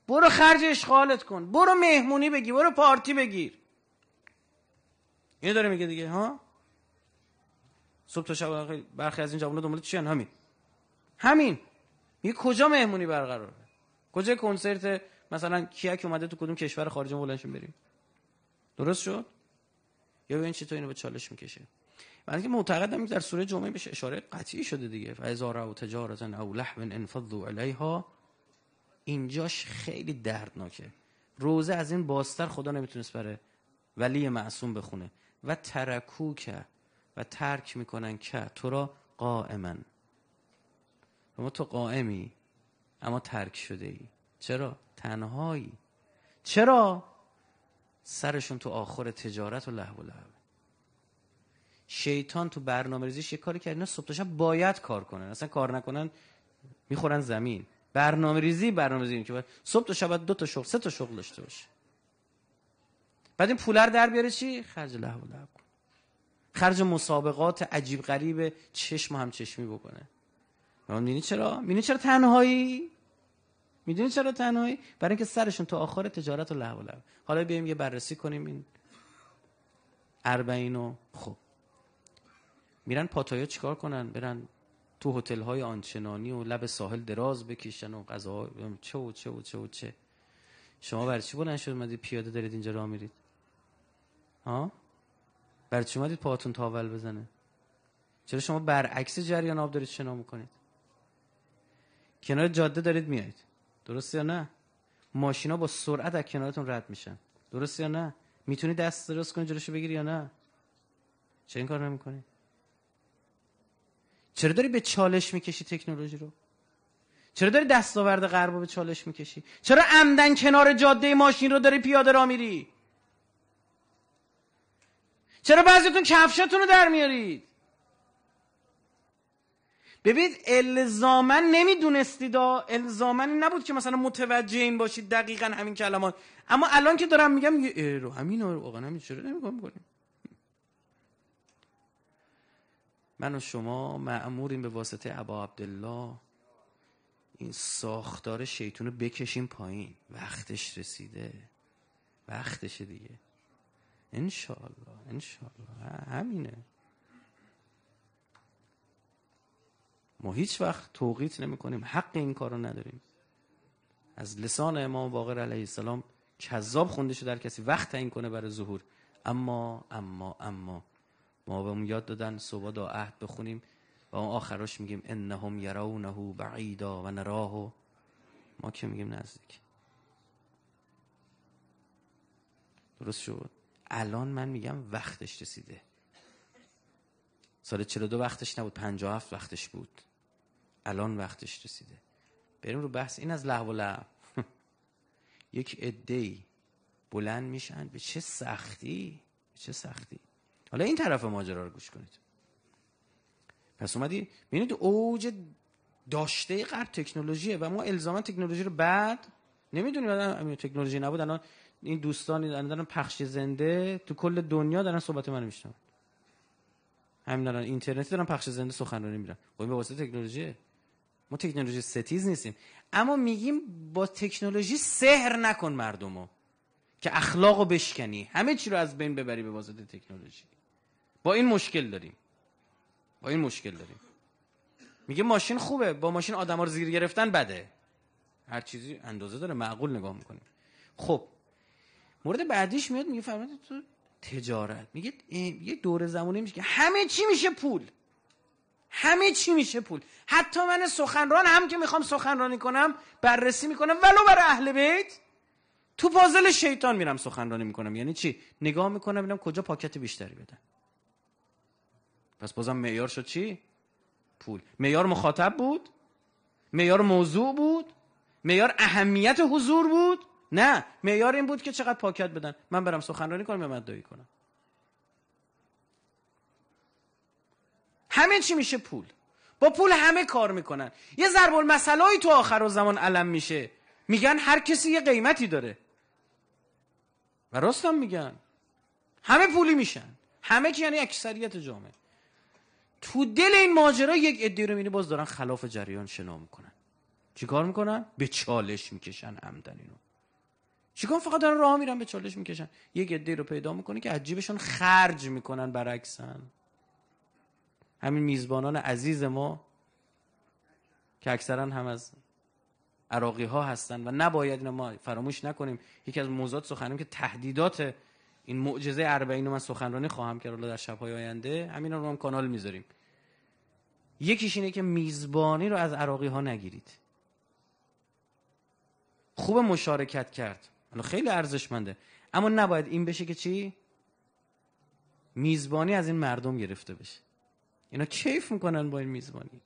برو خرج اشغالت کن برو مهمونی بگی برو پارتی بگیر اینو داره میگه دیگه ها صبح تا شب برخی از این جوانا دنبال چی همین همین یه کجا مهمونی برقراره کجا کنسرت مثلا کیا که اومده تو کدوم کشور خارجی بلندشون بریم درست شد یا ببین تو اینو به چالش میکشه من که معتقدم در سوره جمعه بهش اشاره قطعی شده دیگه فازار و تجارتا او لحو انفضوا علیها، اینجاش خیلی دردناکه روزه از این باستر خدا نمیتونست بره ولی معصوم بخونه و ترکو که و ترک میکنن که تو را قائما اما تو قائمی اما ترک شده ای چرا؟ تنهایی چرا؟ سرشون تو آخر تجارت و لحو و لحو شیطان تو برنامه ریزیش یه کاری کرد اینا صبح شب باید کار کنن اصلا کار نکنن میخورن زمین برنامه ریزی برنامه ریزی که صبح تا شب دو تا شغل سه تا شغل داشته باشه بعد این پولر در بیاره چی خرج له و کنه خرج مسابقات عجیب غریب چشم هم چشمی بکنه میدونی چرا میدونی چرا تنهایی میدونی چرا تنهایی برای اینکه سرشون تو آخر تجارت و لهو لعب حالا بیایم یه بررسی کنیم این اربعین و خب میرن پاتایا چیکار کنن برن تو هتل های آنچنانی و لب ساحل دراز بکشن و غذا چه و چه و چه و چه شما برای چی بلند شد اومدید پیاده دارید اینجا راه میرید ها برای چی اومدید پاهاتون تاول بزنه چرا شما برعکس جریان آب دارید شنا میکنید کنار جاده دارید میایید درست یا نه ماشینا با سرعت از کنارتون رد میشن درست یا نه میتونی دست درست کنی جلوشو بگیری یا نه چه این کار نمیکنی چرا داری به چالش میکشی تکنولوژی رو چرا داری دستاورد غرب رو به چالش میکشی چرا عمدن کنار جاده ماشین رو داری پیاده را میری چرا بعضیتون کفشاتون رو در میارید ببینید الزامن نمیدونستید الزامن نبود که مثلا متوجه این باشید دقیقا همین کلمات اما الان که دارم میگم رو همین رو آقا همین چرا نمیگم میکنیم من و شما معموریم به واسطه عبا عبدالله این ساختار شیطون رو بکشیم پایین وقتش رسیده وقتشه دیگه انشالله انشالله همینه ما هیچ وقت توقیت نمی کنیم حق این کار نداریم از لسان امام باقر علیه السلام کذاب خونده شده در کسی وقت تعیین کنه برای ظهور اما اما اما ما بهمون یاد دادن صبح دا عهد بخونیم و اون آخراش میگیم انهم یرونه بعیدا و نراه ما که میگیم نزدیک درست شد الان من میگم وقتش رسیده سال 42 وقتش نبود 57 وقتش بود الان وقتش رسیده بریم رو بحث این از لحو و یک ادهی بلند میشن به چه سختی به چه سختی حالا این طرف ماجرا رو گوش کنید پس اومدی ببینید اوج داشته قرب تکنولوژیه و ما الزاما تکنولوژی رو بعد نمیدونیم تکنولوژی نبود الان این دوستانی دارن پخش زنده تو کل دنیا دارن صحبت منو میشنون همین دارن اینترنتی دارن پخش زنده سخنرانی میرن خب این به واسطه تکنولوژی ما تکنولوژی ستیز نیستیم اما میگیم با تکنولوژی سحر نکن مردمو که اخلاقو بشکنی همه چی رو از بین ببری به واسطه تکنولوژی با این مشکل داریم با این مشکل داریم میگه ماشین خوبه با ماشین آدم ها رو زیر گرفتن بده هر چیزی اندازه داره معقول نگاه میکنیم خب مورد بعدیش میاد میگه فرمایید تو تجارت میگه یه دوره زمانی میشه که همه چی میشه پول همه چی میشه پول حتی من سخنران هم که میخوام سخنرانی کنم بررسی میکنم ولو برای اهل بیت تو پازل شیطان میرم سخنرانی میکنم یعنی چی نگاه میکنم ببینم کجا پاکت بیشتری بدن پس بازم معیار شد چی پول معیار مخاطب بود معیار موضوع بود معیار اهمیت حضور بود نه معیار این بود که چقدر پاکت بدن من برم سخنرانی کنم یا مدعی کنم همه چی میشه پول با پول همه کار میکنن یه ضرب هایی تو آخر و زمان علم میشه میگن هر کسی یه قیمتی داره و راستم میگن همه پولی میشن همه که یعنی اکثریت جامعه تو دل این ماجرا یک ادی رو میبینی باز دارن خلاف جریان شنا میکنن چیکار میکنن به چالش میکشن عمدن اینو چیکار فقط دارن راه میرن به چالش میکشن یک گدی رو پیدا میکنه که عجیبشون خرج میکنن برعکسن همین میزبانان عزیز ما که اکثرا هم از عراقی ها هستن و نباید ما فراموش نکنیم یکی از موزات سخنیم که تهدیدات این معجزه اربعین رو من سخنرانی خواهم کرد در های آینده همین رو هم کانال میذاریم یکیش اینه که میزبانی رو از عراقی ها نگیرید خوب مشارکت کرد خیلی ارزشمنده اما نباید این بشه که چی میزبانی از این مردم گرفته بشه اینا کیف میکنن با این میزبانی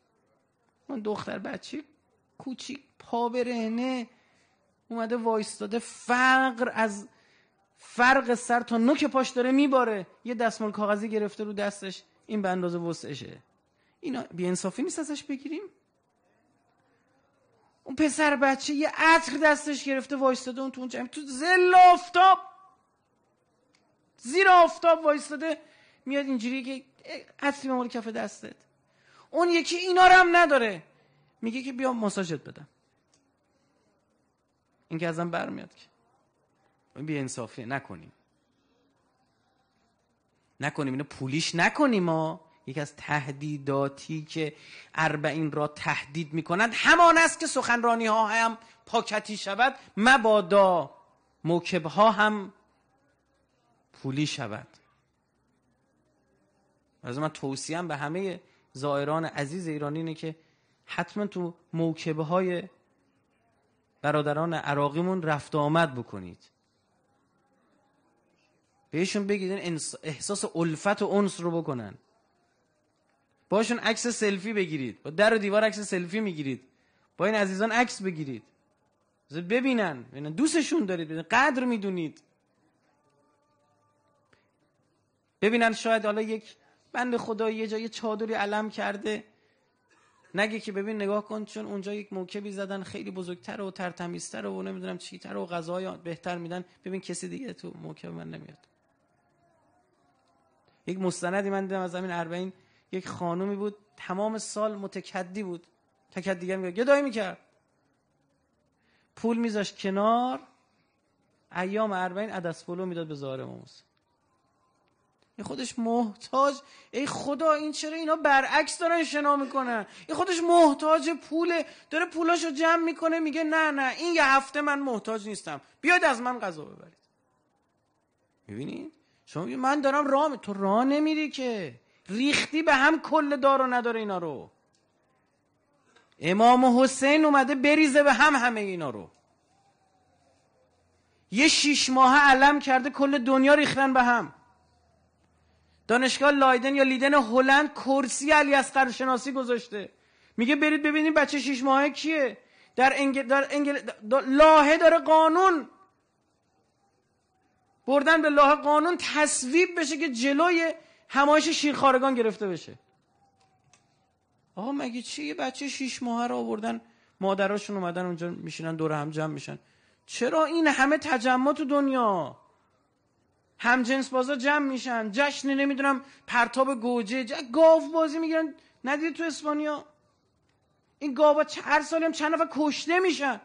من دختر بچه کوچیک پا اومده وایستاده فقر از فرق سر تا نوک پاش داره میباره یه دستمال کاغذی گرفته رو دستش این به اندازه وسعشه اینا بیانصافی نیست ازش بگیریم اون پسر بچه یه عطر دستش گرفته وایستاده اون تو اون جمع تو زل آفتاب زیر آفتاب وایستاده میاد اینجوری که عطری مال کف دستت اون یکی اینا رو هم نداره میگه که بیا ماساژت بدم این که ازم برمیاد که بیا انصافیه نکنیم نکنیم اینو پولیش نکنیم ما یکی از تهدیداتی که اربعین را تهدید میکنند همان است که سخنرانی ها هم پاکتی شود مبادا موکب ها هم پولی شود از من توصیم به همه زائران عزیز ایرانی اینه که حتما تو موکب های برادران عراقیمون رفت آمد بکنید بهشون بگید احساس الفت و انس رو بکنن باشون عکس سلفی بگیرید با در و دیوار عکس سلفی میگیرید با این عزیزان عکس بگیرید ببینن دوستشون دارید قدر میدونید ببینن شاید حالا یک بند خدا یه جای چادری علم کرده نگه که ببین نگاه کن چون اونجا یک موکبی زدن خیلی بزرگتر و ترتمیزتر و نمیدونم چیتر و غذای بهتر میدن ببین کسی دیگه تو موکب من نمیاد یک مستندی من دیدم از همین اربعین یک خانومی بود تمام سال متکدی بود دیگه میگه گدایی میکرد پول میذاش کنار ایام اربعین عدس پلو میداد به زهر امام حسین خودش محتاج ای خدا این چرا اینا برعکس دارن شنا میکنن این خودش محتاج پوله داره پولاشو جمع میکنه میگه نه نه این یه هفته من محتاج نیستم بیاید از من غذا ببرید میبینید شما من دارم راه تو راه نمیری که ریختی به هم کل دارو نداره اینا رو امام حسین اومده بریزه به هم همه اینا رو یه شیش ماه علم کرده کل دنیا ریختن به هم دانشگاه لایدن یا لیدن هلند کرسی علی از شناسی گذاشته میگه برید ببینید بچه شیش ماهه کیه در انگل... در انگل... لاهه داره قانون بردن به لاهه قانون تصویب بشه که جلوی همایش شیرخارگان گرفته بشه آقا مگه چی یه بچه شیش ماه رو آوردن مادراشون اومدن اونجا میشینن دور هم جمع میشن چرا این همه تجمع تو دنیا هم جنس بازا جمع میشن جشن نمیدونم پرتاب گوجه ج... گاو بازی میگیرن ندید تو اسپانیا این گاوا هر سالی هم چند نفر کشته میشن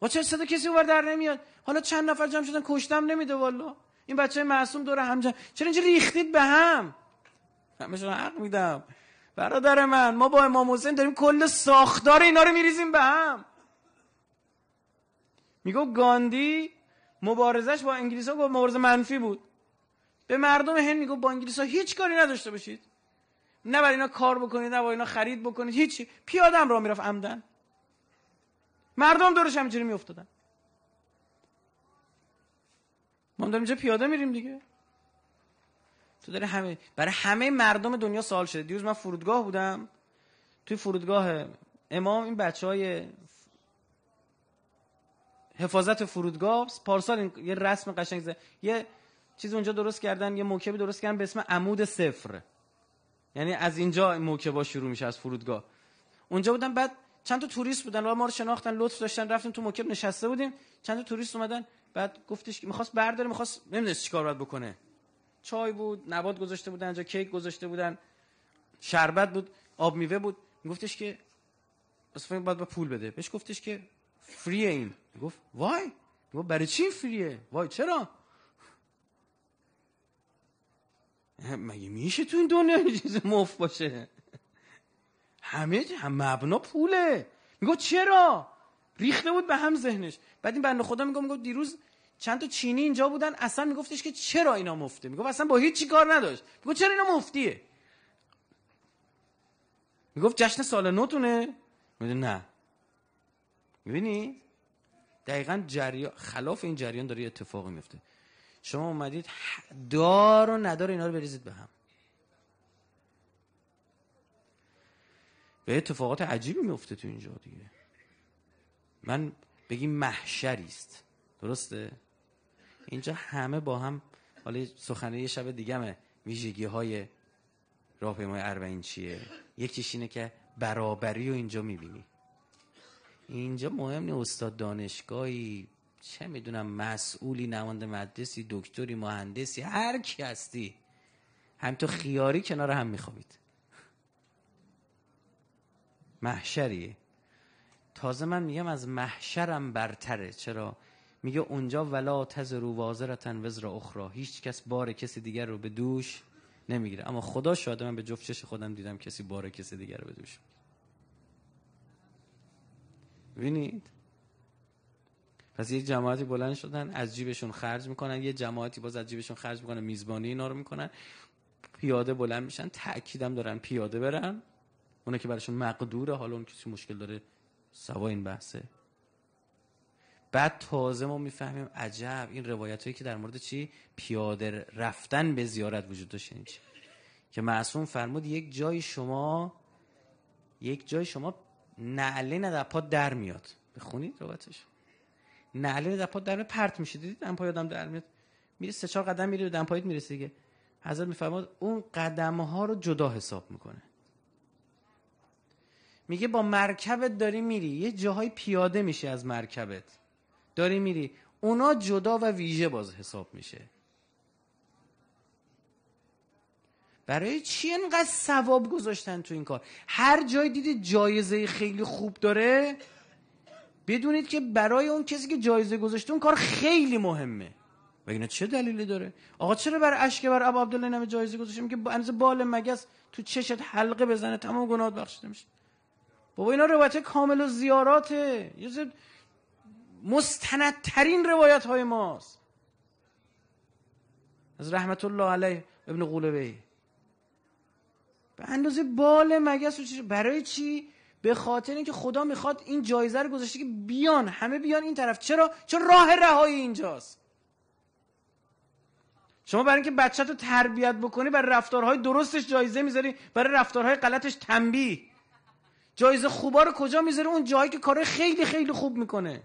با چه صدا کسی اونور در نمیاد حالا چند نفر جمع شدن کشتم نمیده والا این بچه معصوم دور هم چرا اینجا ریختید به هم همشون حق میدم برادر من ما با امام حسین داریم کل ساختار اینا رو میریزیم به هم میگو گاندی مبارزش با انگلیس ها مبارزه منفی بود به مردم هند میگو با انگلیس ها هیچ کاری نداشته باشید نه برای اینا کار بکنید نه برای اینا خرید بکنید هیچی پیادم را میرفت عمدن مردم دورش همینجوری میافتادن ما داریم اینجا پیاده میریم دیگه تو همه برای همه مردم دنیا سوال شده دیروز من فرودگاه بودم توی فرودگاه امام این بچه های حفاظت فرودگاه پارسال یه رسم قشنگ زد یه چیز اونجا درست کردن یه موکبی درست کردن به اسم عمود صفر یعنی از اینجا موکبا شروع میشه از فرودگاه اونجا بودن بعد چند تا توریست بودن ما رو شناختن لطف داشتن رفتیم تو موکب نشسته بودیم چند تا توریست اومدن بعد گفتش که میخواست برداره میخواست نمیدونست چیکار باید بکنه چای بود نبات گذاشته بودن اینجا کیک گذاشته بودن شربت بود آب میوه بود گفتش که اصلا باید با پول بده بهش گفتش که فری این گفت وای برای چی فریه وای چرا مگه میشه تو این دنیا چیز مفت باشه همه هم مبنا پوله میگو چرا ریخته بود به هم ذهنش بعد این بنده خدا میگم میگو دیروز چند تا چینی اینجا بودن اصلا میگفتش که چرا اینا مفته میگفت اصلا با هیچ چی کار نداشت میگفت چرا اینا مفتیه میگفت جشن سال نوتونه میگه نه میبینی دقیقا جریان خلاف این جریان داره اتفاقی میفته شما اومدید دار و ندار اینا رو بریزید به هم به اتفاقات عجیبی میفته تو اینجا دیگه من بگیم محشری است درسته اینجا همه با هم حالا سخنه یه شب دیگه همه ویژگی های راهپیمای اربعین چیه یکیش اینه که برابری رو اینجا میبینی اینجا مهم نیست استاد دانشگاهی چه میدونم مسئولی نماند مدرسی دکتری مهندسی هر کی هستی هم تو خیاری کنار هم میخوابید محشریه تازه من میگم از محشرم برتره چرا میگه اونجا ولا و وازرتن وزر اخرى هیچ کس بار کسی دیگر رو به دوش نمیگیره اما خدا شاده من به جفت خودم دیدم کسی بار کسی دیگر رو به دوش ببینید پس یه جماعتی بلند شدن از جیبشون خرج میکنن یه جماعتی باز از جیبشون خرج میکنن میزبانی اینا رو میکنن پیاده بلند میشن تأکیدم دارن پیاده برن اونا که براشون مقدوره حالا اون کسی مشکل داره سوا این بحثه بعد تازه ما میفهمیم عجب این روایت هایی که در مورد چی پیاده رفتن به زیارت وجود داشته یعنی که معصوم فرمود یک جای شما یک جای شما نعلین در پا در میاد بخونید روایتش نعلین در پا در پرت میشه دیدید دم پای آدم در میاد میره سه چهار قدم میره دم پایت میرسه دیگه حضرت میفرماد اون قدم ها رو جدا حساب میکنه میگه با مرکبت داری میری یه جاهای پیاده میشه از مرکبت داری میری اونا جدا و ویژه باز حساب میشه برای چی انقدر ثواب گذاشتن تو این کار هر جای دیدی جایزه خیلی خوب داره بدونید که برای اون کسی که جایزه گذاشته اون کار خیلی مهمه و اینا چه دلیلی داره آقا چرا بر اشک بر ابو عبدالله جایزه گذاشتیم که انزه بال مگس تو چشت حلقه بزنه تمام گناهات بخشیده میشه بابا اینا روایت کامل و زیاراته یه مستندترین روایت های ماست از رحمت الله علیه ابن قولبه به اندازه بال مگس برای چی به خاطر اینکه خدا میخواد این جایزه رو گذاشته که بیان همه بیان این طرف چرا چرا راه رهایی اینجاست شما برای اینکه بچه رو تربیت بکنی برای رفتارهای درستش جایزه میذاری برای رفتارهای غلطش تنبیه جایزه خوبا رو کجا میذاری اون جایی که کارهای خیلی خیلی خوب میکنه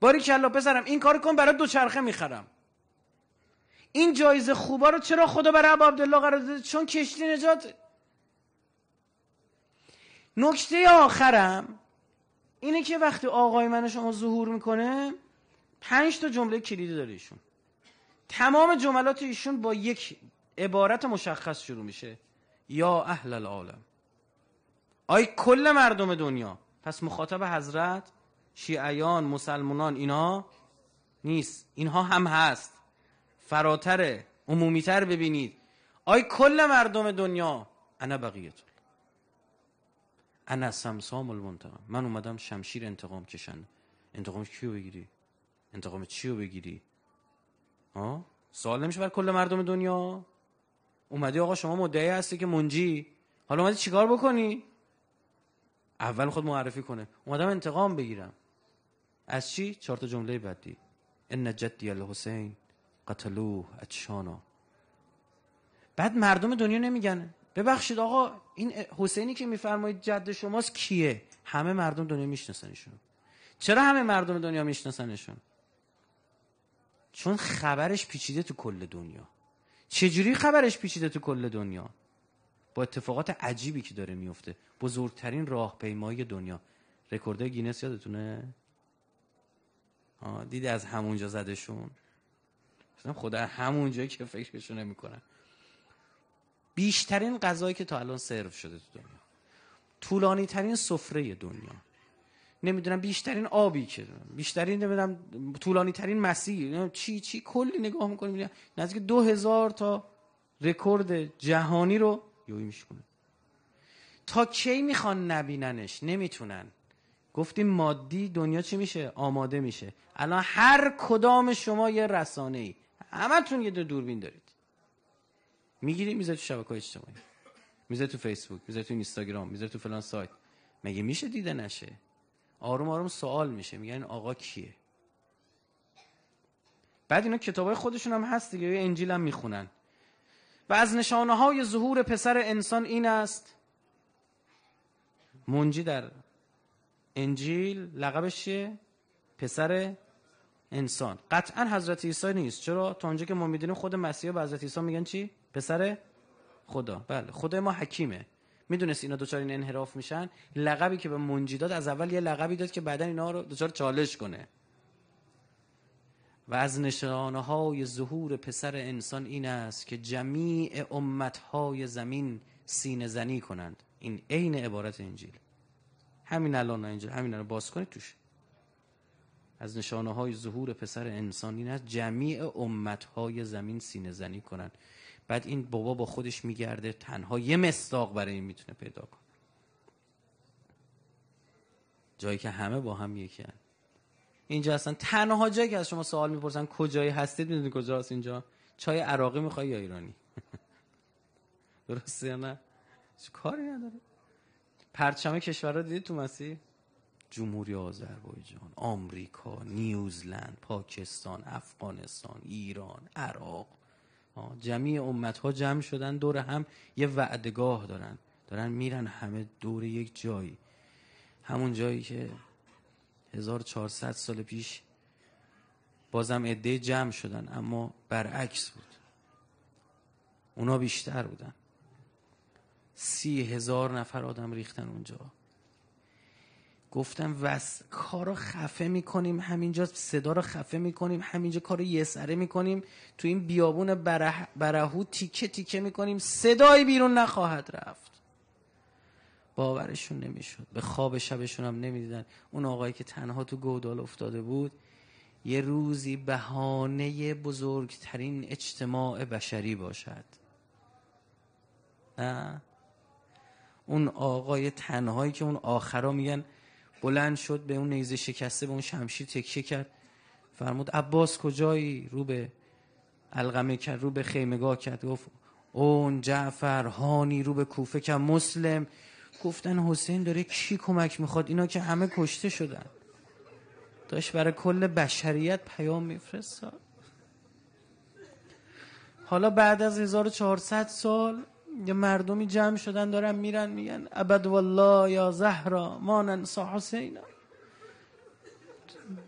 باری کلا پسرم این کار کن برای دوچرخه میخرم این جایزه خوبا رو چرا خدا برای عبا عبدالله قرار داده چون کشتی نجات نکته آخرم اینه که وقتی آقای من شما ظهور میکنه پنج تا جمله کلیدی داره ایشون تمام جملات ایشون با یک عبارت مشخص شروع میشه یا اهل العالم آی کل مردم دنیا پس مخاطب حضرت شیعیان مسلمانان اینها نیست اینها هم هست فراتره عمومیتر ببینید آی کل مردم دنیا انا بقیت انا سمسام المنتقم من اومدم شمشیر انتقام کشن انتقام کیو بگیری انتقام چیو بگیری ها سوال نمیشه بر کل مردم دنیا اومدی آقا شما مدعی هستی که منجی حالا اومدی چیکار بکنی اول خود معرفی کنه اومدم انتقام بگیرم از چی چهار تا جمله بعدی ان جدی الحسین قتلوه اتشانا بعد مردم دنیا نمیگن ببخشید آقا این حسینی که میفرمایید جد شماست کیه همه مردم دنیا میشناسنشون چرا همه مردم دنیا میشناسنشون چون خبرش پیچیده تو کل دنیا چجوری خبرش پیچیده تو کل دنیا با اتفاقات عجیبی که داره میفته بزرگترین راهپیمایی دنیا رکورد گینس یادتونه دیدی از همونجا زدشون خدا همونجا که فکرشو نمیکنن بیشترین غذایی که تا الان سرو شده تو دنیا طولانی ترین سفره دنیا نمیدونم بیشترین آبی که بیشترین نمیدونم طولانی ترین مسیر چی چی کلی نگاه میکنیم نزدیک دو هزار تا رکورد جهانی رو یوی میشکنه تا کی میخوان نبیننش نمیتونن گفتیم مادی دنیا چی میشه آماده میشه الان هر کدام شما یه رسانه ای همتون یه دوربین دارید میگیری میذاری تو شبکه اجتماعی میذاری تو فیسبوک میذاری تو اینستاگرام میذاری تو فلان سایت مگه میشه دیده نشه آروم آروم سوال میشه میگن آقا کیه بعد اینا کتابای خودشون هم هست دیگه یه انجیل هم میخونن و از نشانه های ظهور پسر انسان این است منجی در انجیل لقبش چیه پسر انسان قطعا حضرت عیسی نیست چرا تا اونجا که ما میدونیم خود مسیح به حضرت عیسی میگن چی پسر خدا بله خدا ما حکیمه میدونست اینا دوچار این انحراف میشن لقبی که به منجی داد از اول یه لقبی داد که بعدا اینا رو دوچار چالش کنه و از نشانه های ظهور پسر انسان این است که جمیع امت های زمین سینه زنی کنند این عین عبارت انجیل همین الان اینجا همین الان باز کنید توش از نشانه های ظهور پسر انسانی این است جمیع امت های زمین سینه زنی کنن بعد این بابا با خودش میگرده تنها یه مستاق برای این میتونه پیدا کنه جایی که همه با هم یکی اینجا هستن تنها جایی که از شما سوال میپرسن کجایی هستید میدونید کجا هست اینجا چای عراقی میخوای یا ایرانی درسته یا نه کاری نداره پرچم کشور دیدی تو مسیح جمهوری آذربایجان آمریکا نیوزلند پاکستان افغانستان ایران عراق جمعی امت ها جمع شدن دور هم یه وعدگاه دارن دارن میرن همه دور یک جایی همون جایی که 1400 سال پیش بازم عده جمع شدن اما برعکس بود اونا بیشتر بودن سی هزار نفر آدم ریختن اونجا گفتم وس کارو خفه میکنیم همینجا صدا رو خفه میکنیم همینجا کارو یه سره میکنیم تو این بیابون بره... برهو تیکه تیکه میکنیم صدای بیرون نخواهد رفت باورشون نمیشد به خواب شبشون هم نمیدیدن اون آقایی که تنها تو گودال افتاده بود یه روزی بهانه بزرگترین اجتماع بشری باشد نه اون آقای تنهایی که اون آخرا میگن بلند شد به اون نیزه شکسته به اون شمشیر تکیه کرد فرمود عباس کجایی رو به القمه کرد رو به خیمگاه کرد گفت اون جعفر هانی رو به کوفه کرد مسلم گفتن حسین داره کی کمک میخواد اینا که همه کشته شدن داشت برای کل بشریت پیام میفرستاد حالا بعد از 1400 سال یه مردمی جمع شدن دارن میرن میگن ابد والله یا زهرا ما ننسا حسینا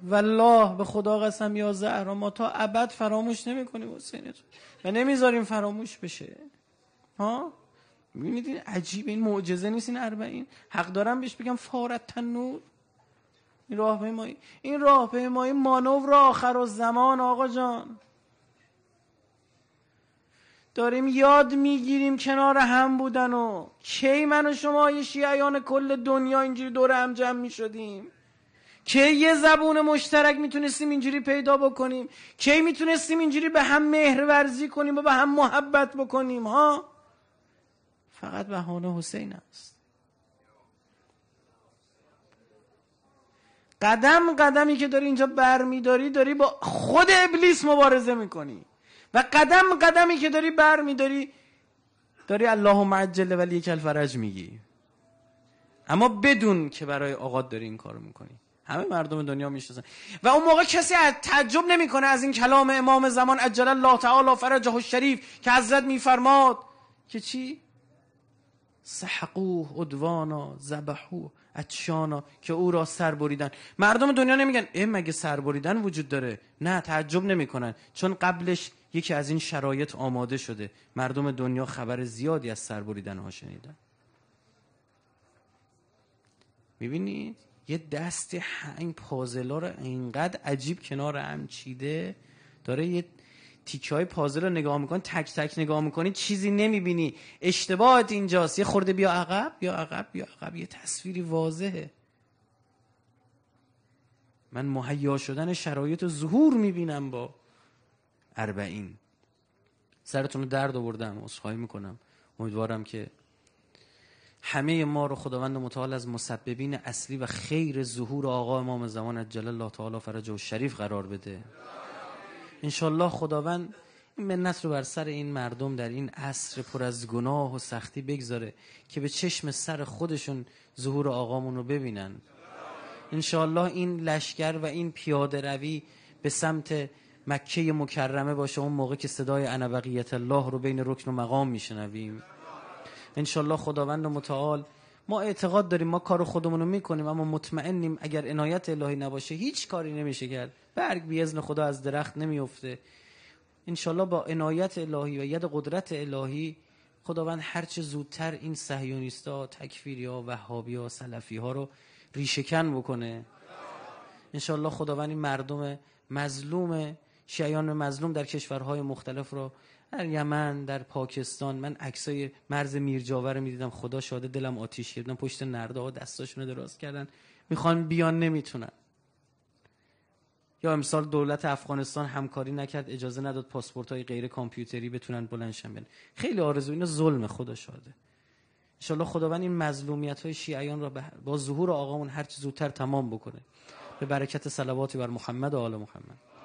والله به خدا قسم یا زهرا ما تا ابد فراموش نمیکنیم حسین و نمیذاریم فراموش بشه ها این عجیب این معجزه نیست این اربعین حق دارم بهش بگم فارت تنور این راهپیمایی این راهپیمایی مانور آخر و زمان آقا جان داریم یاد میگیریم کنار هم بودن و کی من و شما یه شیعیان کل دنیا اینجوری دور هم جمع میشدیم کی یه زبون مشترک میتونستیم اینجوری پیدا بکنیم کی میتونستیم اینجوری به هم مهرورزی کنیم و به هم محبت بکنیم ها فقط بهانه حسین است قدم قدمی که داری اینجا برمیداری داری با خود ابلیس مبارزه میکنی و قدم قدمی که داری بر میداری داری الله عجل ولی یک الفرج میگی اما بدون که برای آقاد داری این کارو میکنی همه مردم دنیا میشناسن و اون موقع کسی از تعجب نمیکنه از این کلام امام زمان عجل الله تعالی فرجه الشریف که حضرت میفرماد که چی سحقوه ادوانا زبحوه اتشانا که او را سر بریدن مردم دنیا نمیگن ای مگه سر بریدن وجود داره نه تعجب نمیکنن چون قبلش یکی از این شرایط آماده شده مردم دنیا خبر زیادی از سربریدن ها شنیدن میبینید یه دست این پازلا رو اینقدر عجیب کنار هم چیده داره یه تیکه های پازل رو نگاه میکنه تک تک نگاه میکنی چیزی نمیبینی اشتباهت اینجاست یه خورده بیا عقب بیا عقب بیا عقب یه تصویری واضحه من مهیا شدن شرایط ظهور میبینم با اربعین سرتون رو درد آوردم اسخای میکنم امیدوارم که همه ما رو خداوند متعال از مسببین اصلی و خیر ظهور آقا امام زمان عجل الله تعالی فرجه و شریف قرار بده انشالله خداوند این منت رو بر سر این مردم در این عصر پر از گناه و سختی بگذاره که به چشم سر خودشون ظهور آقامون رو ببینن انشالله این لشکر و این پیاده روی به سمت مکه مکرمه باشه اون موقع که صدای انبقیت الله رو بین رکن و مقام میشنویم انشالله خداوند و متعال ما اعتقاد داریم ما کار خودمون رو میکنیم اما مطمئنیم اگر عنایت الهی نباشه هیچ کاری نمیشه کرد برگ اذن خدا از درخت نمیفته انشالله با عنایت الهی و ید قدرت الهی خداوند هرچه زودتر این سهیونیستا تکفیری ها وهابی ها سلفی ها رو ریشکن بکنه انشالله خداوند این مردم مظلوم شیعان مظلوم در کشورهای مختلف رو در یمن در پاکستان من عکسای مرز میرجاور رو میدیدم خدا شاده دلم آتیش گرفتن پشت نرده ها دستاشون رو دراز کردن میخوان بیان نمیتونن یا امسال دولت افغانستان همکاری نکرد اجازه نداد پاسپورت های غیر کامپیوتری بتونن بلند بیان خیلی آرزو اینا ظلم خدا شاده انشالله خداوند این مظلومیت های شیعیان را با ظهور آقامون هر زودتر تمام بکنه به برکت صلواتی بر محمد و آل محمد